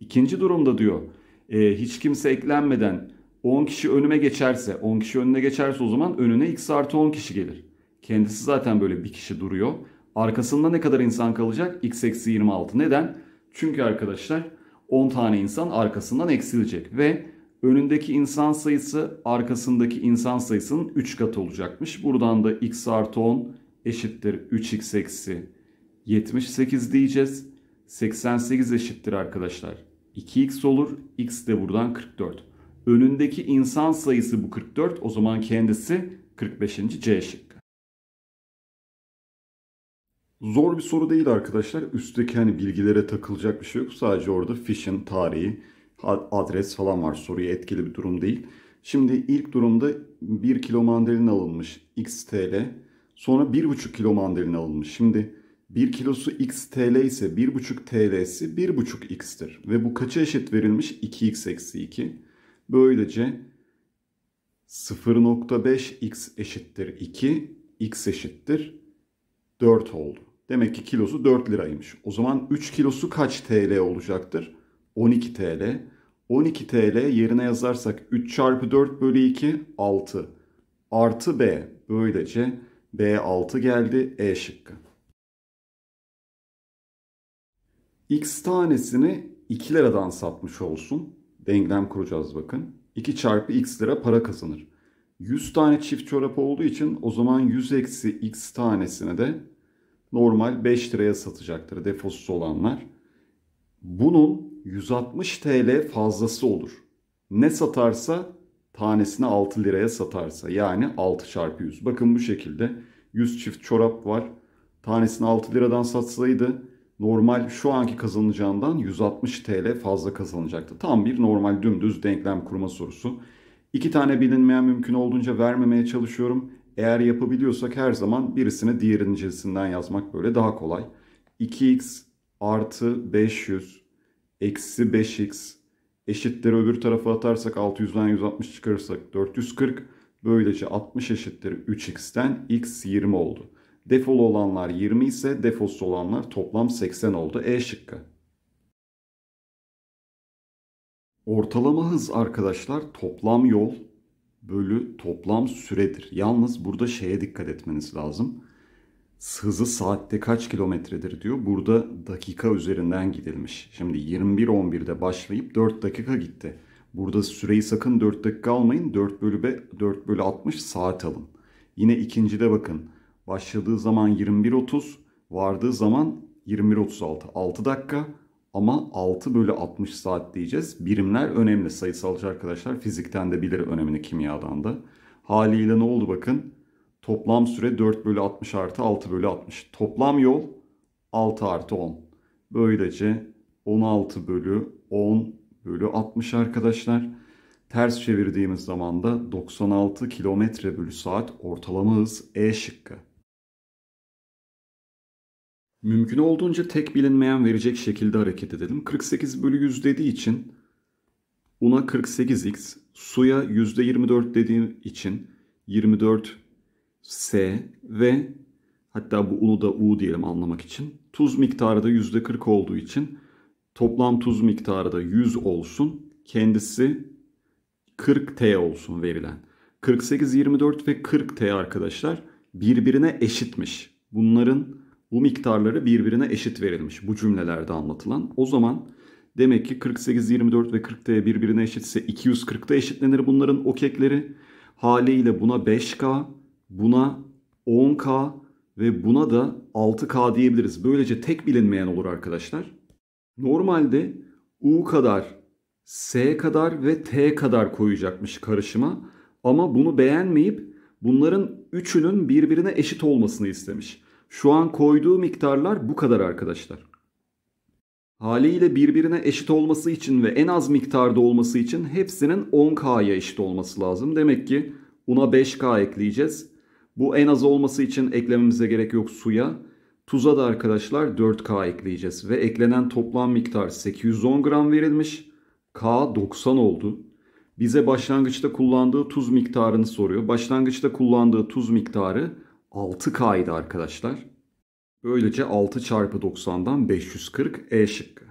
İkinci durumda diyor e, hiç kimse eklenmeden 10 kişi önüme geçerse 10 kişi önüne geçerse o zaman önüne x artı 10 kişi gelir. Kendisi zaten böyle bir kişi duruyor. Arkasında ne kadar insan kalacak? x eksi 26. Neden? Çünkü arkadaşlar 10 tane insan arkasından eksilecek ve önündeki insan sayısı arkasındaki insan sayısının 3 katı olacakmış. Buradan da x artı 10 eşittir 3x eksi 78 diyeceğiz. 88 eşittir arkadaşlar. 2x olur. x de buradan 44. Önündeki insan sayısı bu 44. O zaman kendisi 45. C şıkkı. Zor bir soru değil arkadaşlar. Üstteki hani bilgilere takılacak bir şey yok. Sadece orada fişin tarihi, adres falan var. Soruya etkili bir durum değil. Şimdi ilk durumda 1 kilo mandalina alınmış x TL. Sonra 1,5 kilo mandalina alınmış. Şimdi 1 kilosu x TL ise 1,5 TL'si 1,5 x'tir. Ve bu kaça eşit verilmiş? 2x eksi 2. Böylece 0.5 x eşittir 2, x eşittir 4 oldu. Demek ki kilosu 4 liraymış. O zaman 3 kilosu kaç TL olacaktır? 12 TL. 12 TL yerine yazarsak 3 çarpı 4 bölü 2 6 artı B böylece B 6 geldi E şıkkı. X tanesini 2 liradan satmış olsun. Denklem kuracağız bakın. 2 çarpı X lira para kazanır. 100 tane çift çorap olduğu için o zaman 100 eksi X tanesini de normal 5 liraya satacaktır defosuz olanlar. Bunun 160 TL fazlası olur. Ne satarsa tanesini 6 liraya satarsa yani 6 çarpı 100. Bakın bu şekilde 100 çift çorap var. Tanesini 6 liradan satsaydı normal şu anki kazanacağından 160 TL fazla kazanacaktı. Tam bir normal dümdüz denklem kurma sorusu. İki tane bilinmeyen mümkün olduğunca vermemeye çalışıyorum. Eğer yapabiliyorsak her zaman birisini diğerincisinden yazmak böyle daha kolay. 2x artı 500 Eksi 5x eşittir öbür tarafa atarsak 600'den 160 çıkarırsak 440. Böylece 60 eşittir 3x'ten x 20 oldu. Defolu olanlar 20 ise defosuz olanlar toplam 80 oldu. E şıkkı. Ortalama hız arkadaşlar toplam yol bölü toplam süredir. Yalnız burada şeye dikkat etmeniz lazım hızı saatte kaç kilometredir diyor. Burada dakika üzerinden gidilmiş. Şimdi 21.11'de başlayıp 4 dakika gitti. Burada süreyi sakın 4 dakika almayın. 4 bölü, 4 bölü 60 saat alın. Yine ikincide bakın. Başladığı zaman 21.30, vardığı zaman 21.36. 6 dakika ama 6 bölü 60 saat diyeceğiz. Birimler önemli sayısalcı arkadaşlar. Fizikten de bilir önemini kimyadan da. Haliyle ne oldu bakın. Toplam süre 4 bölü 60 artı 6 bölü 60. Toplam yol 6 artı 10. Böylece 16 bölü 10 bölü 60 arkadaşlar. Ters çevirdiğimiz zaman da 96 kilometre bölü saat ortalama hız E şıkkı. Mümkün olduğunca tek bilinmeyen verecek şekilde hareket edelim. 48 bölü 100 dediği için una 48x, suya %24 dediğim için 24 S ve hatta bu U'nu da U diyelim anlamak için. Tuz miktarı da %40 olduğu için toplam tuz miktarı da 100 olsun. Kendisi 40T olsun verilen. 48, 24 ve 40T arkadaşlar birbirine eşitmiş. Bunların bu miktarları birbirine eşit verilmiş bu cümlelerde anlatılan. O zaman demek ki 48, 24 ve 40T birbirine eşitse 240'da eşitlenir bunların okekleri. Haliyle buna 5K buna 10K ve buna da 6K diyebiliriz. Böylece tek bilinmeyen olur arkadaşlar. Normalde U kadar, S kadar ve T kadar koyacakmış karışıma. Ama bunu beğenmeyip bunların üçünün birbirine eşit olmasını istemiş. Şu an koyduğu miktarlar bu kadar arkadaşlar. Haliyle birbirine eşit olması için ve en az miktarda olması için hepsinin 10K'ya eşit olması lazım. Demek ki buna 5K ekleyeceğiz. Bu en az olması için eklememize gerek yok suya. Tuza da arkadaşlar 4K ekleyeceğiz ve eklenen toplam miktar 810 gram verilmiş. K 90 oldu. Bize başlangıçta kullandığı tuz miktarını soruyor. Başlangıçta kullandığı tuz miktarı 6K idi arkadaşlar. Böylece 6 çarpı 90'dan 540 E şıkkı.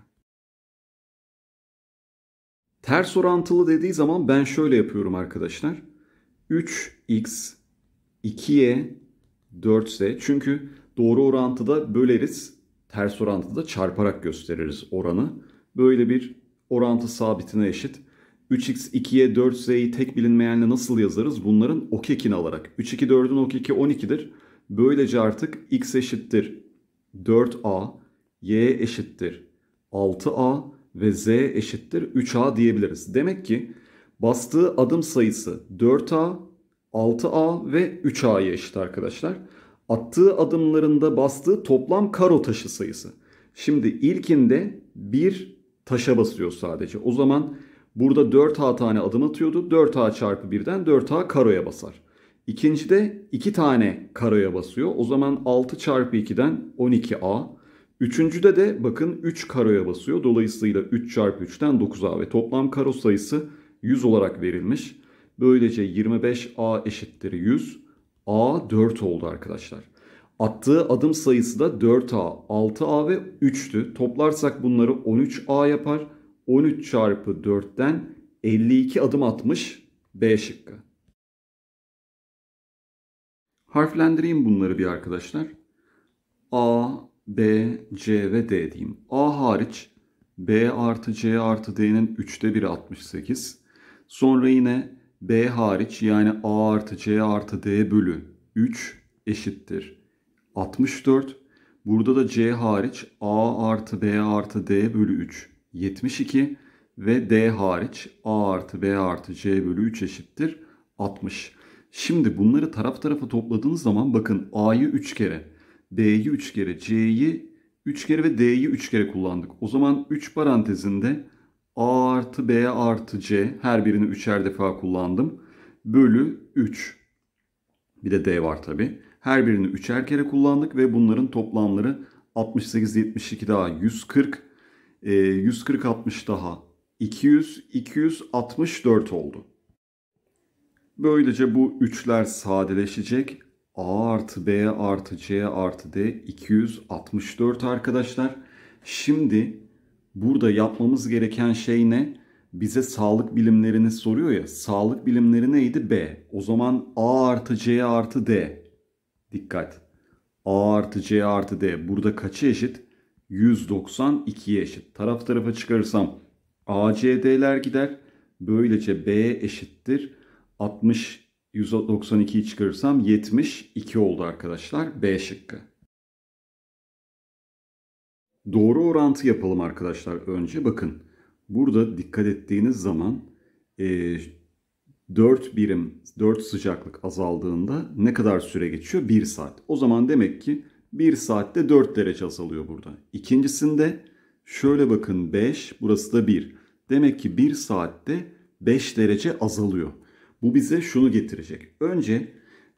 Ters orantılı dediği zaman ben şöyle yapıyorum arkadaşlar. 3x 2'ye 4 ise çünkü doğru orantıda böleriz. Ters orantıda çarparak gösteririz oranı. Böyle bir orantı sabitine eşit. 3x 2'ye 4z'yi tek bilinmeyenle nasıl yazarız? Bunların ok okekini alarak. 3 2 4'ün ok okeki 12'dir. Böylece artık x eşittir 4a, y eşittir 6a ve z eşittir 3a diyebiliriz. Demek ki bastığı adım sayısı 4a 6A ve 3A'ya eşit arkadaşlar. Attığı adımlarında bastığı toplam karo taşı sayısı. Şimdi ilkinde bir taşa basıyor sadece. O zaman burada 4A tane adım atıyordu. 4A çarpı 1'den 4A karoya basar. İkincide 2 tane karoya basıyor. O zaman 6 çarpı 2'den 12A. Üçüncüde de bakın 3 karoya basıyor. Dolayısıyla 3 çarpı 3'ten 9A ve toplam karo sayısı 100 olarak verilmiş. Böylece 25A eşittir 100. A 4 oldu arkadaşlar. Attığı adım sayısı da 4A, 6A ve 3'tü. Toplarsak bunları 13A yapar. 13 çarpı 4'ten 52 adım atmış B şıkkı. Harflendireyim bunları bir arkadaşlar. A, B, C ve D diyeyim. A hariç B artı C artı D'nin 3'te 1'i 68. Sonra yine B hariç yani A artı C artı D bölü 3 eşittir 64. Burada da C hariç A artı B artı D bölü 3 72 ve D hariç A artı B artı C bölü 3 eşittir 60. Şimdi bunları taraf tarafa topladığınız zaman bakın A'yı 3 kere, B'yi 3 kere, C'yi 3 kere ve D'yi 3 kere kullandık. O zaman 3 parantezinde A artı B artı C her birini üçer defa kullandım. Bölü 3. Bir de D var tabi. Her birini üçer kere kullandık ve bunların toplamları 68, 72 daha 140, 140, 60 daha 200, 264 oldu. Böylece bu üçler sadeleşecek. A artı B artı C artı D 264 arkadaşlar. Şimdi Burada yapmamız gereken şey ne? Bize sağlık bilimlerini soruyor ya. Sağlık bilimleri neydi? B. O zaman A artı C artı D. Dikkat. A artı C artı D. Burada kaçı eşit? 192'ye eşit. Taraf tarafa çıkarırsam ACD'ler gider. Böylece B eşittir. 60 192'yi çıkarırsam 72 oldu arkadaşlar. B şıkkı. Doğru orantı yapalım arkadaşlar. Önce bakın burada dikkat ettiğiniz zaman e, 4 birim 4 sıcaklık azaldığında ne kadar süre geçiyor? 1 saat. O zaman demek ki 1 saatte 4 derece azalıyor burada. İkincisinde şöyle bakın 5 burası da 1. Demek ki 1 saatte 5 derece azalıyor. Bu bize şunu getirecek. Önce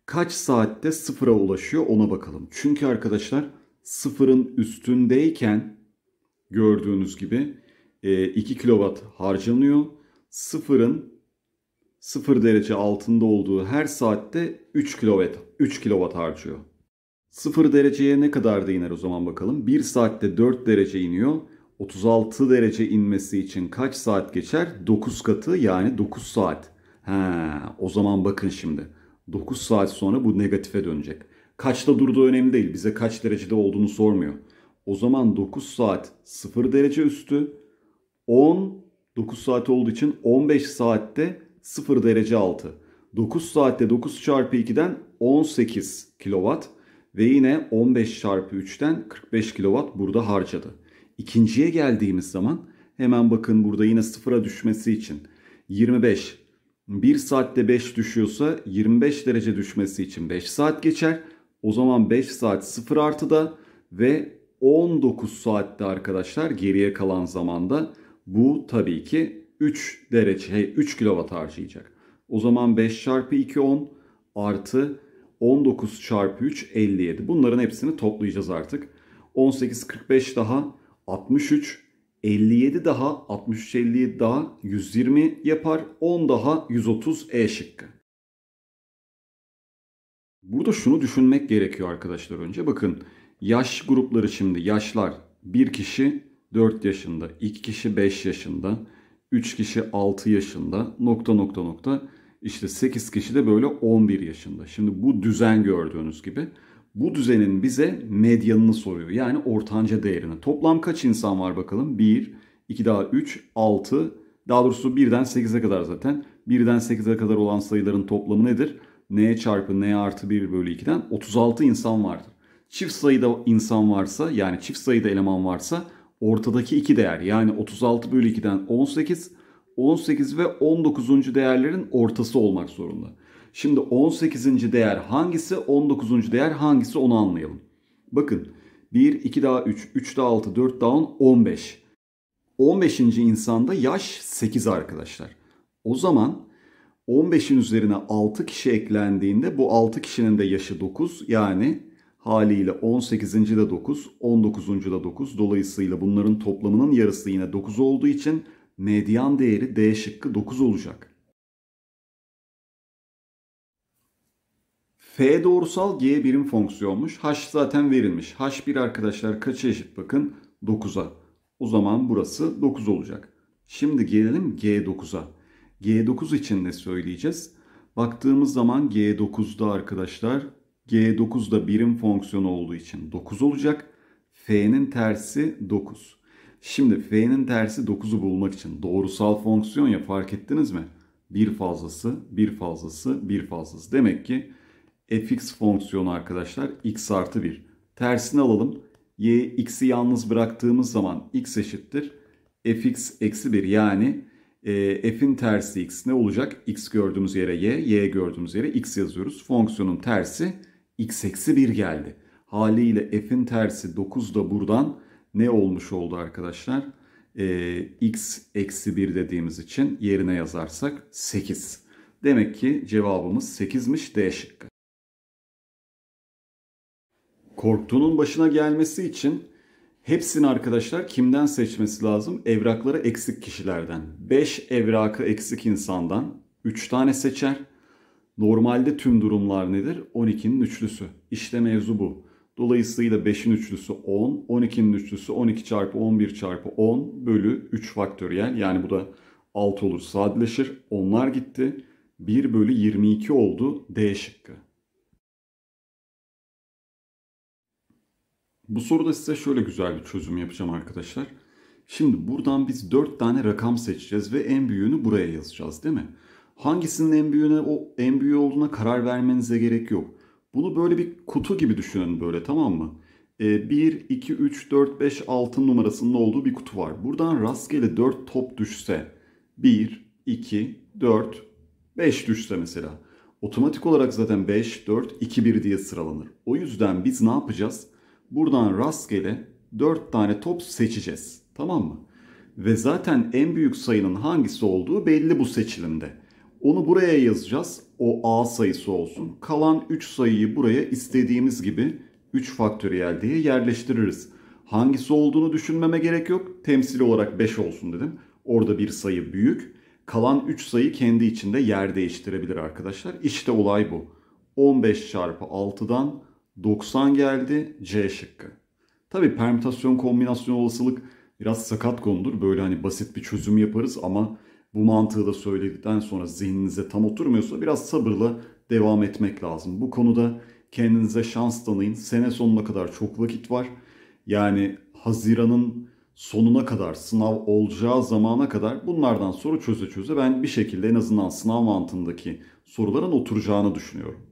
kaç saatte sıfıra ulaşıyor ona bakalım. Çünkü arkadaşlar sıfırın üstündeyken gördüğünüz gibi 2 e, kW harcanıyor. Sıfırın 0 derece altında olduğu her saatte 3 kW, 3 kW harcıyor. 0 dereceye ne kadar da iner o zaman bakalım. 1 saatte 4 derece iniyor. 36 derece inmesi için kaç saat geçer? 9 katı yani 9 saat. He, o zaman bakın şimdi. 9 saat sonra bu negatife dönecek kaçta durduğu önemli değil. Bize kaç derecede olduğunu sormuyor. O zaman 9 saat 0 derece üstü 10 9 saat olduğu için 15 saatte 0 derece altı. 9 saatte 9 çarpı 2'den 18 kilowatt ve yine 15 çarpı 3'ten 45 kilowatt burada harcadı. İkinciye geldiğimiz zaman hemen bakın burada yine sıfıra düşmesi için 25 1 saatte 5 düşüyorsa 25 derece düşmesi için 5 saat geçer. O zaman 5 saat 0 artıda ve 19 saatte arkadaşlar geriye kalan zamanda bu tabii ki 3 derece, hey, 3 kilowatt harcayacak. O zaman 5 çarpı 2 10 artı 19 çarpı 3 57. Bunların hepsini toplayacağız artık. 18 45 daha 63 57 daha 63 57 daha 120 yapar. 10 daha 130 E şıkkı. Burada şunu düşünmek gerekiyor arkadaşlar önce. Bakın yaş grupları şimdi yaşlar. Bir kişi 4 yaşında, 2 kişi 5 yaşında, 3 kişi 6 yaşında, nokta nokta nokta. İşte 8 kişi de böyle 11 yaşında. Şimdi bu düzen gördüğünüz gibi bu düzenin bize medyanını soruyor. Yani ortanca değerini. Toplam kaç insan var bakalım? 1, 2 daha 3, 6. Daha doğrusu 1'den 8'e kadar zaten. 1'den 8'e kadar olan sayıların toplamı nedir? n çarpı n artı 1 bölü 2'den 36 insan vardır. Çift sayıda insan varsa yani çift sayıda eleman varsa ortadaki iki değer yani 36 bölü 2'den 18, 18 ve 19. değerlerin ortası olmak zorunda. Şimdi 18. değer hangisi 19. değer hangisi onu anlayalım. Bakın 1, 2 daha 3, 3 daha 6, 4 daha 10, 15. 15. insanda yaş 8 arkadaşlar. O zaman 15'in üzerine 6 kişi eklendiğinde bu 6 kişinin de yaşı 9 yani haliyle 18. de 9, 19. da 9 dolayısıyla bunların toplamının yarısı yine 9 olduğu için medyan değeri D şıkkı 9 olacak. F doğrusal G birim fonksiyonmuş. H zaten verilmiş. H1 arkadaşlar kaç eşit bakın? 9'a. O zaman burası 9 olacak. Şimdi gelelim G9'a. G9 için ne söyleyeceğiz. Baktığımız zaman G9'da arkadaşlar G9'da birim fonksiyonu olduğu için 9 olacak. F'nin tersi 9. Şimdi F'nin tersi 9'u bulmak için doğrusal fonksiyon ya fark ettiniz mi? Bir fazlası, bir fazlası, bir fazlası. Demek ki fx fonksiyonu arkadaşlar x artı 1. Tersini alalım. Y x'i yalnız bıraktığımız zaman x eşittir. fx eksi 1 yani e, f'in tersi x ne olacak? x gördüğümüz yere y, y gördüğümüz yere x yazıyoruz. Fonksiyonun tersi x eksi 1 geldi. Haliyle f'in tersi 9 da buradan ne olmuş oldu arkadaşlar? E, x eksi 1 dediğimiz için yerine yazarsak 8. Demek ki cevabımız 8'miş D şıkkı. Korktuğunun başına gelmesi için Hepsini arkadaşlar kimden seçmesi lazım? Evrakları eksik kişilerden. 5 evrakı eksik insandan 3 tane seçer. Normalde tüm durumlar nedir? 12'nin üçlüsü. İşte mevzu bu. Dolayısıyla 5'in üçlüsü 10, 12'nin üçlüsü 12 çarpı 11 çarpı 10 bölü 3 faktöriyel. Yani bu da 6 olur sadeleşir. Onlar gitti. 1 bölü 22 oldu D şıkkı. Bu soruda size şöyle güzel bir çözüm yapacağım arkadaşlar. Şimdi buradan biz 4 tane rakam seçeceğiz ve en büyüğünü buraya yazacağız değil mi? Hangisinin en büyüğüne o en büyüğü olduğuna karar vermenize gerek yok. Bunu böyle bir kutu gibi düşünün böyle tamam mı? E, 1, 2, 3, 4, 5, 6 numarasının olduğu bir kutu var. Buradan rastgele 4 top düşse 1, 2, 4, 5 düşse mesela. Otomatik olarak zaten 5, 4, 2, 1 diye sıralanır. O yüzden biz ne yapacağız? Buradan rastgele 4 tane top seçeceğiz. Tamam mı? Ve zaten en büyük sayının hangisi olduğu belli bu seçilimde. Onu buraya yazacağız. O A sayısı olsun. Kalan 3 sayıyı buraya istediğimiz gibi 3 faktöriyel diye yerleştiririz. Hangisi olduğunu düşünmeme gerek yok. Temsil olarak 5 olsun dedim. Orada bir sayı büyük. Kalan 3 sayı kendi içinde yer değiştirebilir arkadaşlar. İşte olay bu. 15 çarpı 6'dan 90 geldi C şıkkı. Tabii permütasyon kombinasyon olasılık biraz sakat konudur. Böyle hani basit bir çözüm yaparız ama bu mantığı da söyledikten sonra zihninize tam oturmuyorsa biraz sabırla devam etmek lazım. Bu konuda kendinize şans tanıyın. Sene sonuna kadar çok vakit var. Yani Haziran'ın sonuna kadar sınav olacağı zamana kadar bunlardan soru çöze çöze ben bir şekilde en azından sınav mantığındaki soruların oturacağını düşünüyorum.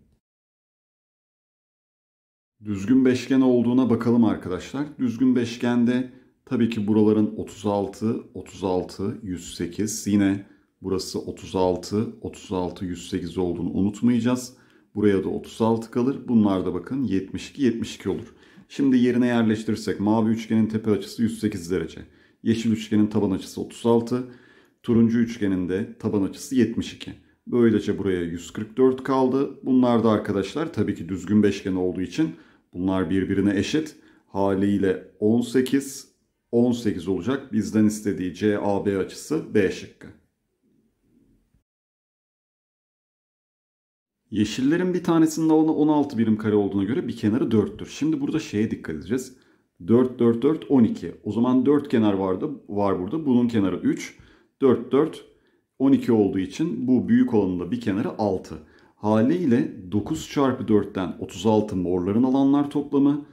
Düzgün beşgen olduğuna bakalım arkadaşlar. Düzgün beşgende tabii ki buraların 36, 36, 108 yine burası 36, 36, 108 olduğunu unutmayacağız. Buraya da 36 kalır. Bunlar da bakın 72, 72 olur. Şimdi yerine yerleştirirsek mavi üçgenin tepe açısı 108 derece. Yeşil üçgenin taban açısı 36. Turuncu üçgenin de taban açısı 72. Böylece buraya 144 kaldı. Bunlar da arkadaşlar tabii ki düzgün beşgen olduğu için Bunlar birbirine eşit. Haliyle 18, 18 olacak. Bizden istediği CAB açısı B şıkkı. Yeşillerin bir tanesinin alanı 16 birim kare olduğuna göre bir kenarı 4'tür. Şimdi burada şeye dikkat edeceğiz. 4, 4, 4, 12. O zaman 4 kenar vardı, var burada. Bunun kenarı 3. 4, 4, 12 olduğu için bu büyük olanın da bir kenarı 6. Haliyle 9 çarpı 4'ten 36 morların alanlar toplamı,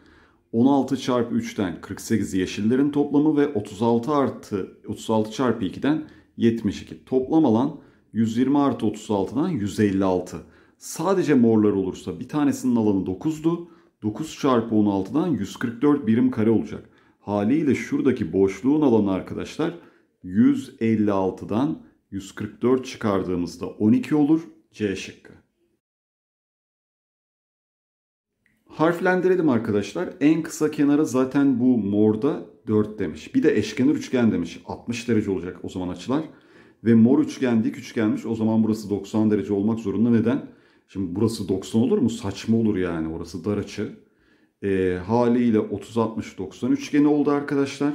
16 çarpı 3'ten 48 yeşillerin toplamı ve 36 artı 36 çarpı 2'den 72. Toplam alan 120 artı 36'dan 156. Sadece morlar olursa bir tanesinin alanı 9'du. 9 çarpı 16'dan 144 birim kare olacak. Haliyle şuradaki boşluğun alanı arkadaşlar 156'dan 144 çıkardığımızda 12 olur. C şıkkı. Harflendirelim arkadaşlar. En kısa kenara zaten bu morda 4 demiş. Bir de eşkenar üçgen demiş. 60 derece olacak o zaman açılar. Ve mor üçgen dik üçgenmiş. O zaman burası 90 derece olmak zorunda. Neden? Şimdi burası 90 olur mu? Saçma olur yani. Orası dar açı. E, haliyle 30-60-90 üçgeni oldu arkadaşlar.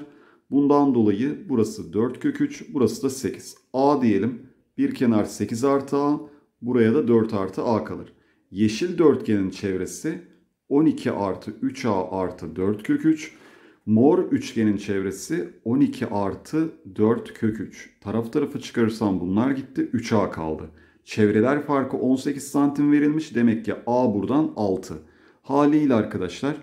Bundan dolayı burası 4 kök 3. Burası da 8. A diyelim. Bir kenar 8 artı A. Buraya da 4 artı A kalır. Yeşil dörtgenin çevresi 12 artı 3a artı 4 kök 3. Mor üçgenin çevresi 12 artı 4 kök 3. Taraf tarafı çıkarırsam bunlar gitti 3a kaldı. Çevreler farkı 18 santim verilmiş. Demek ki a buradan 6. Haliyle arkadaşlar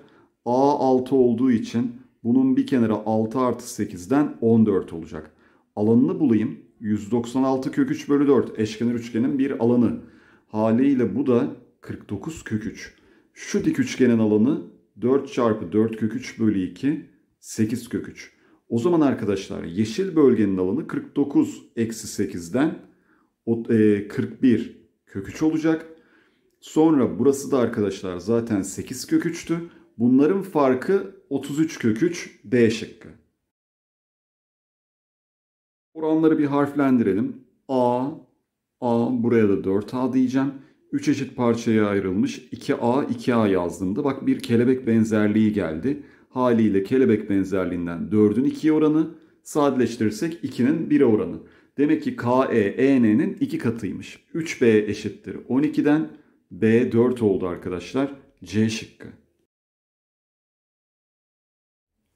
a 6 olduğu için bunun bir kenarı 6 artı 8'den 14 olacak. Alanını bulayım. 196 kök 3 bölü 4 eşkenar üçgenin bir alanı. Haliyle bu da 49 kök 3. Şu dik üçgenin alanı 4 çarpı 4 kök 3 bölü 2 8 kök 3. O zaman arkadaşlar yeşil bölgenin alanı 49 eksi 8'den 41 e, kök 3 olacak. Sonra burası da arkadaşlar zaten 8 kök 3'tü. Bunların farkı 33 kök 3 D şıkkı. Oranları bir harflendirelim. A, A buraya da 4A diyeceğim. 3 eşit parçaya ayrılmış. 2A 2A yazdığımda bak bir kelebek benzerliği geldi. Haliyle kelebek benzerliğinden 4'ün 2'ye oranı sadeleştirirsek 2'nin 1'e oranı. Demek ki KE EN'nin 2 katıymış. 3B eşittir 12'den B 4 oldu arkadaşlar. C şıkkı.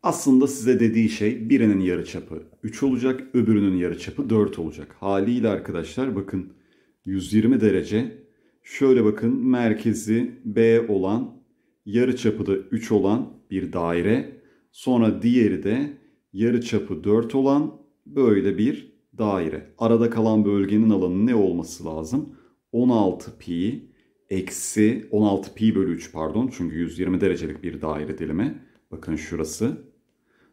Aslında size dediği şey birinin yarıçapı 3 olacak, öbürünün yarıçapı 4 olacak. Haliyle arkadaşlar bakın 120 derece Şöyle bakın merkezi B olan yarıçapı da 3 olan bir daire. Sonra diğeri de yarıçapı 4 olan böyle bir daire. Arada kalan bölgenin alanı ne olması lazım? 16 pi eksi 16 pi bölü 3 pardon çünkü 120 derecelik bir daire dilimi. Bakın şurası.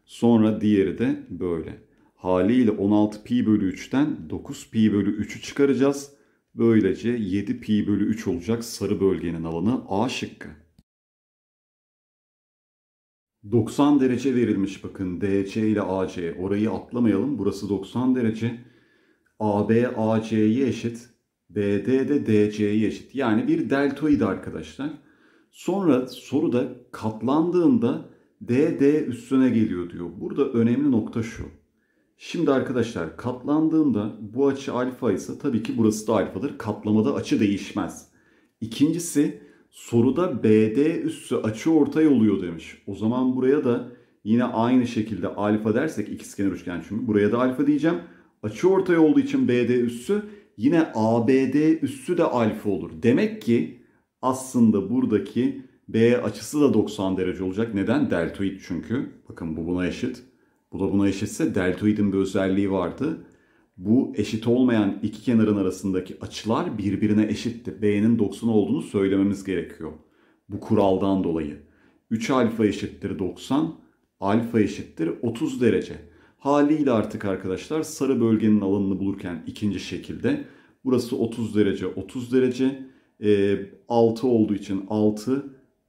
Sonra diğeri de böyle. Haliyle 16 pi bölü 3'ten 9 pi bölü 3'ü çıkaracağız. Böylece 7 pi bölü 3 olacak sarı bölgenin alanı A şıkkı. 90 derece verilmiş bakın DC ile AC orayı atlamayalım burası 90 derece. AB AC'ye eşit BD de DC'ye eşit yani bir deltoid arkadaşlar. Sonra soruda katlandığında DD üstüne geliyor diyor. Burada önemli nokta şu. Şimdi arkadaşlar katlandığında bu açı alfa ise tabii ki burası da alfadır. Katlamada açı değişmez. İkincisi soruda BD üssü açı ortay oluyor demiş. O zaman buraya da yine aynı şekilde alfa dersek ikizkenar üçgen çünkü buraya da alfa diyeceğim. Açı ortay olduğu için BD üssü yine ABD üssü de alfa olur. Demek ki aslında buradaki B açısı da 90 derece olacak. Neden? Deltoid çünkü. Bakın bu buna eşit. Bu da buna eşitse deltoidin bir özelliği vardı. Bu eşit olmayan iki kenarın arasındaki açılar birbirine eşitti. B'nin 90 olduğunu söylememiz gerekiyor. Bu kuraldan dolayı. 3 alfa eşittir 90, alfa eşittir 30 derece. Haliyle artık arkadaşlar sarı bölgenin alanını bulurken ikinci şekilde burası 30 derece 30 derece e, ee, 6 olduğu için 6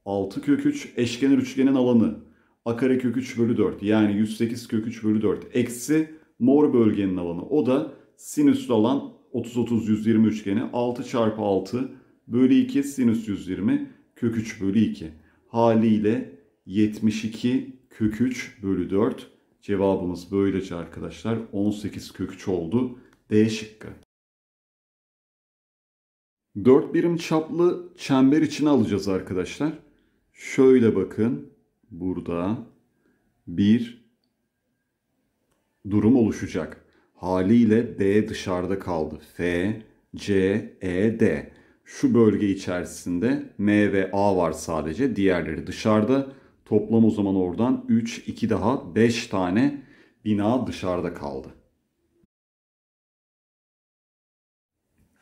6 kök 3 eşkenar üçgenin alanı a kare kök 3 bölü 4 yani 108 kök 3 bölü 4 eksi mor bölgenin alanı. O da sinüslü alan 30-30-120 üçgeni 6 çarpı 6 bölü 2 sinüs 120 kök 3 bölü 2 haliyle 72 kök 3 bölü 4 cevabımız böylece arkadaşlar 18 kök 3 oldu D şıkkı. 4 birim çaplı çember içine alacağız arkadaşlar. Şöyle bakın burada bir durum oluşacak. Haliyle B dışarıda kaldı. F, C, E, D. Şu bölge içerisinde M ve A var sadece. Diğerleri dışarıda. Toplam o zaman oradan 3, 2 daha 5 tane bina dışarıda kaldı.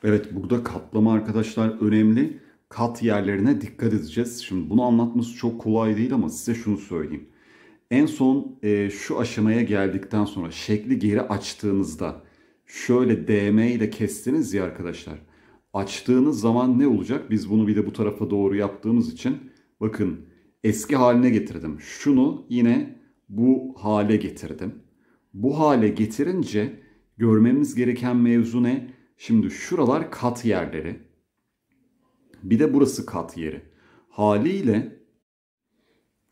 Evet burada katlama arkadaşlar önemli kat yerlerine dikkat edeceğiz. Şimdi bunu anlatması çok kolay değil ama size şunu söyleyeyim. En son e, şu aşamaya geldikten sonra şekli geri açtığınızda şöyle DM ile kestiniz ya arkadaşlar. Açtığınız zaman ne olacak? Biz bunu bir de bu tarafa doğru yaptığımız için bakın eski haline getirdim. Şunu yine bu hale getirdim. Bu hale getirince görmemiz gereken mevzu ne? Şimdi şuralar kat yerleri. Bir de burası kat yeri. Haliyle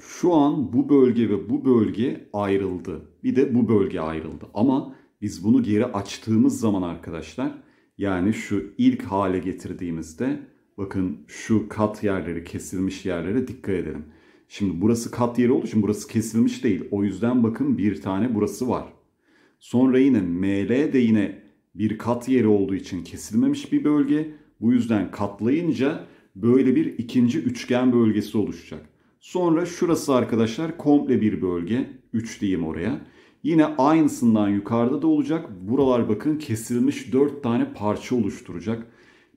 şu an bu bölge ve bu bölge ayrıldı. Bir de bu bölge ayrıldı. Ama biz bunu geri açtığımız zaman arkadaşlar yani şu ilk hale getirdiğimizde bakın şu kat yerleri kesilmiş yerlere dikkat edelim. Şimdi burası kat yeri olduğu için burası kesilmiş değil. O yüzden bakın bir tane burası var. Sonra yine ML de yine bir kat yeri olduğu için kesilmemiş bir bölge. Bu yüzden katlayınca böyle bir ikinci üçgen bölgesi oluşacak. Sonra şurası arkadaşlar komple bir bölge. 3 diyeyim oraya. Yine aynısından yukarıda da olacak. Buralar bakın kesilmiş 4 tane parça oluşturacak.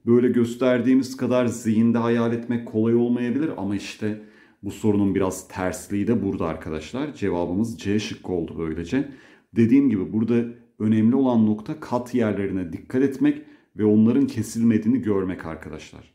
Böyle gösterdiğimiz kadar zihinde hayal etmek kolay olmayabilir ama işte bu sorunun biraz tersliği de burada arkadaşlar. Cevabımız C şıkkı oldu böylece. Dediğim gibi burada önemli olan nokta kat yerlerine dikkat etmek ve onların kesilmediğini görmek arkadaşlar.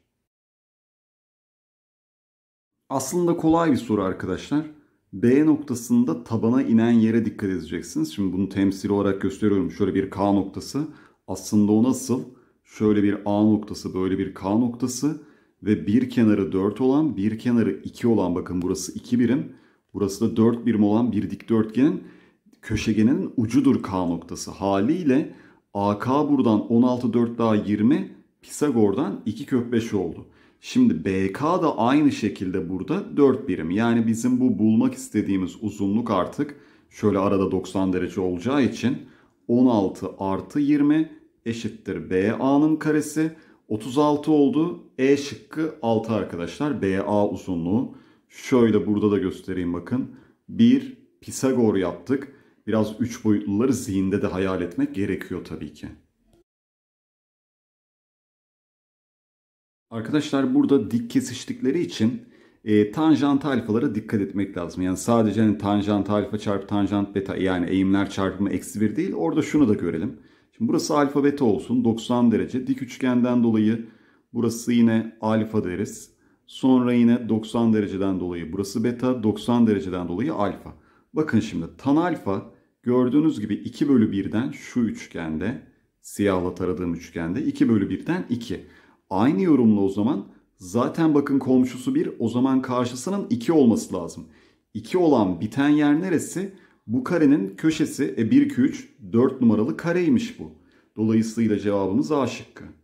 Aslında kolay bir soru arkadaşlar. B noktasında tabana inen yere dikkat edeceksiniz. Şimdi bunu temsil olarak gösteriyorum. Şöyle bir K noktası. Aslında o nasıl? Şöyle bir A noktası, böyle bir K noktası ve bir kenarı 4 olan, bir kenarı 2 olan bakın burası 2 birim. Burası da 4 birim olan bir dikdörtgenin köşegenin ucudur K noktası. Haliyle AK buradan 16 4 daha 20. Pisagor'dan 2 kök 5 oldu. Şimdi BK da aynı şekilde burada 4 birim. Yani bizim bu bulmak istediğimiz uzunluk artık şöyle arada 90 derece olacağı için 16 artı 20 eşittir BA'nın karesi. 36 oldu. E şıkkı 6 arkadaşlar. BA uzunluğu. Şöyle burada da göstereyim bakın. 1 Pisagor yaptık biraz üç boyutluları zihinde de hayal etmek gerekiyor tabii ki. Arkadaşlar burada dik kesiştikleri için e, tanjant alfalara dikkat etmek lazım. Yani sadece hani tanjant alfa çarpı tanjant beta yani eğimler çarpımı eksi bir değil. Orada şunu da görelim. Şimdi burası alfa beta olsun 90 derece. Dik üçgenden dolayı burası yine alfa deriz. Sonra yine 90 dereceden dolayı burası beta, 90 dereceden dolayı alfa. Bakın şimdi tan alfa Gördüğünüz gibi 2 bölü 1'den şu üçgende, siyahla taradığım üçgende 2 bölü 1'den 2. Aynı yorumla o zaman zaten bakın komşusu 1 o zaman karşısının 2 olması lazım. 2 olan biten yer neresi? Bu karenin köşesi e, 1, 2, 3, 4 numaralı kareymiş bu. Dolayısıyla cevabımız A şıkkı.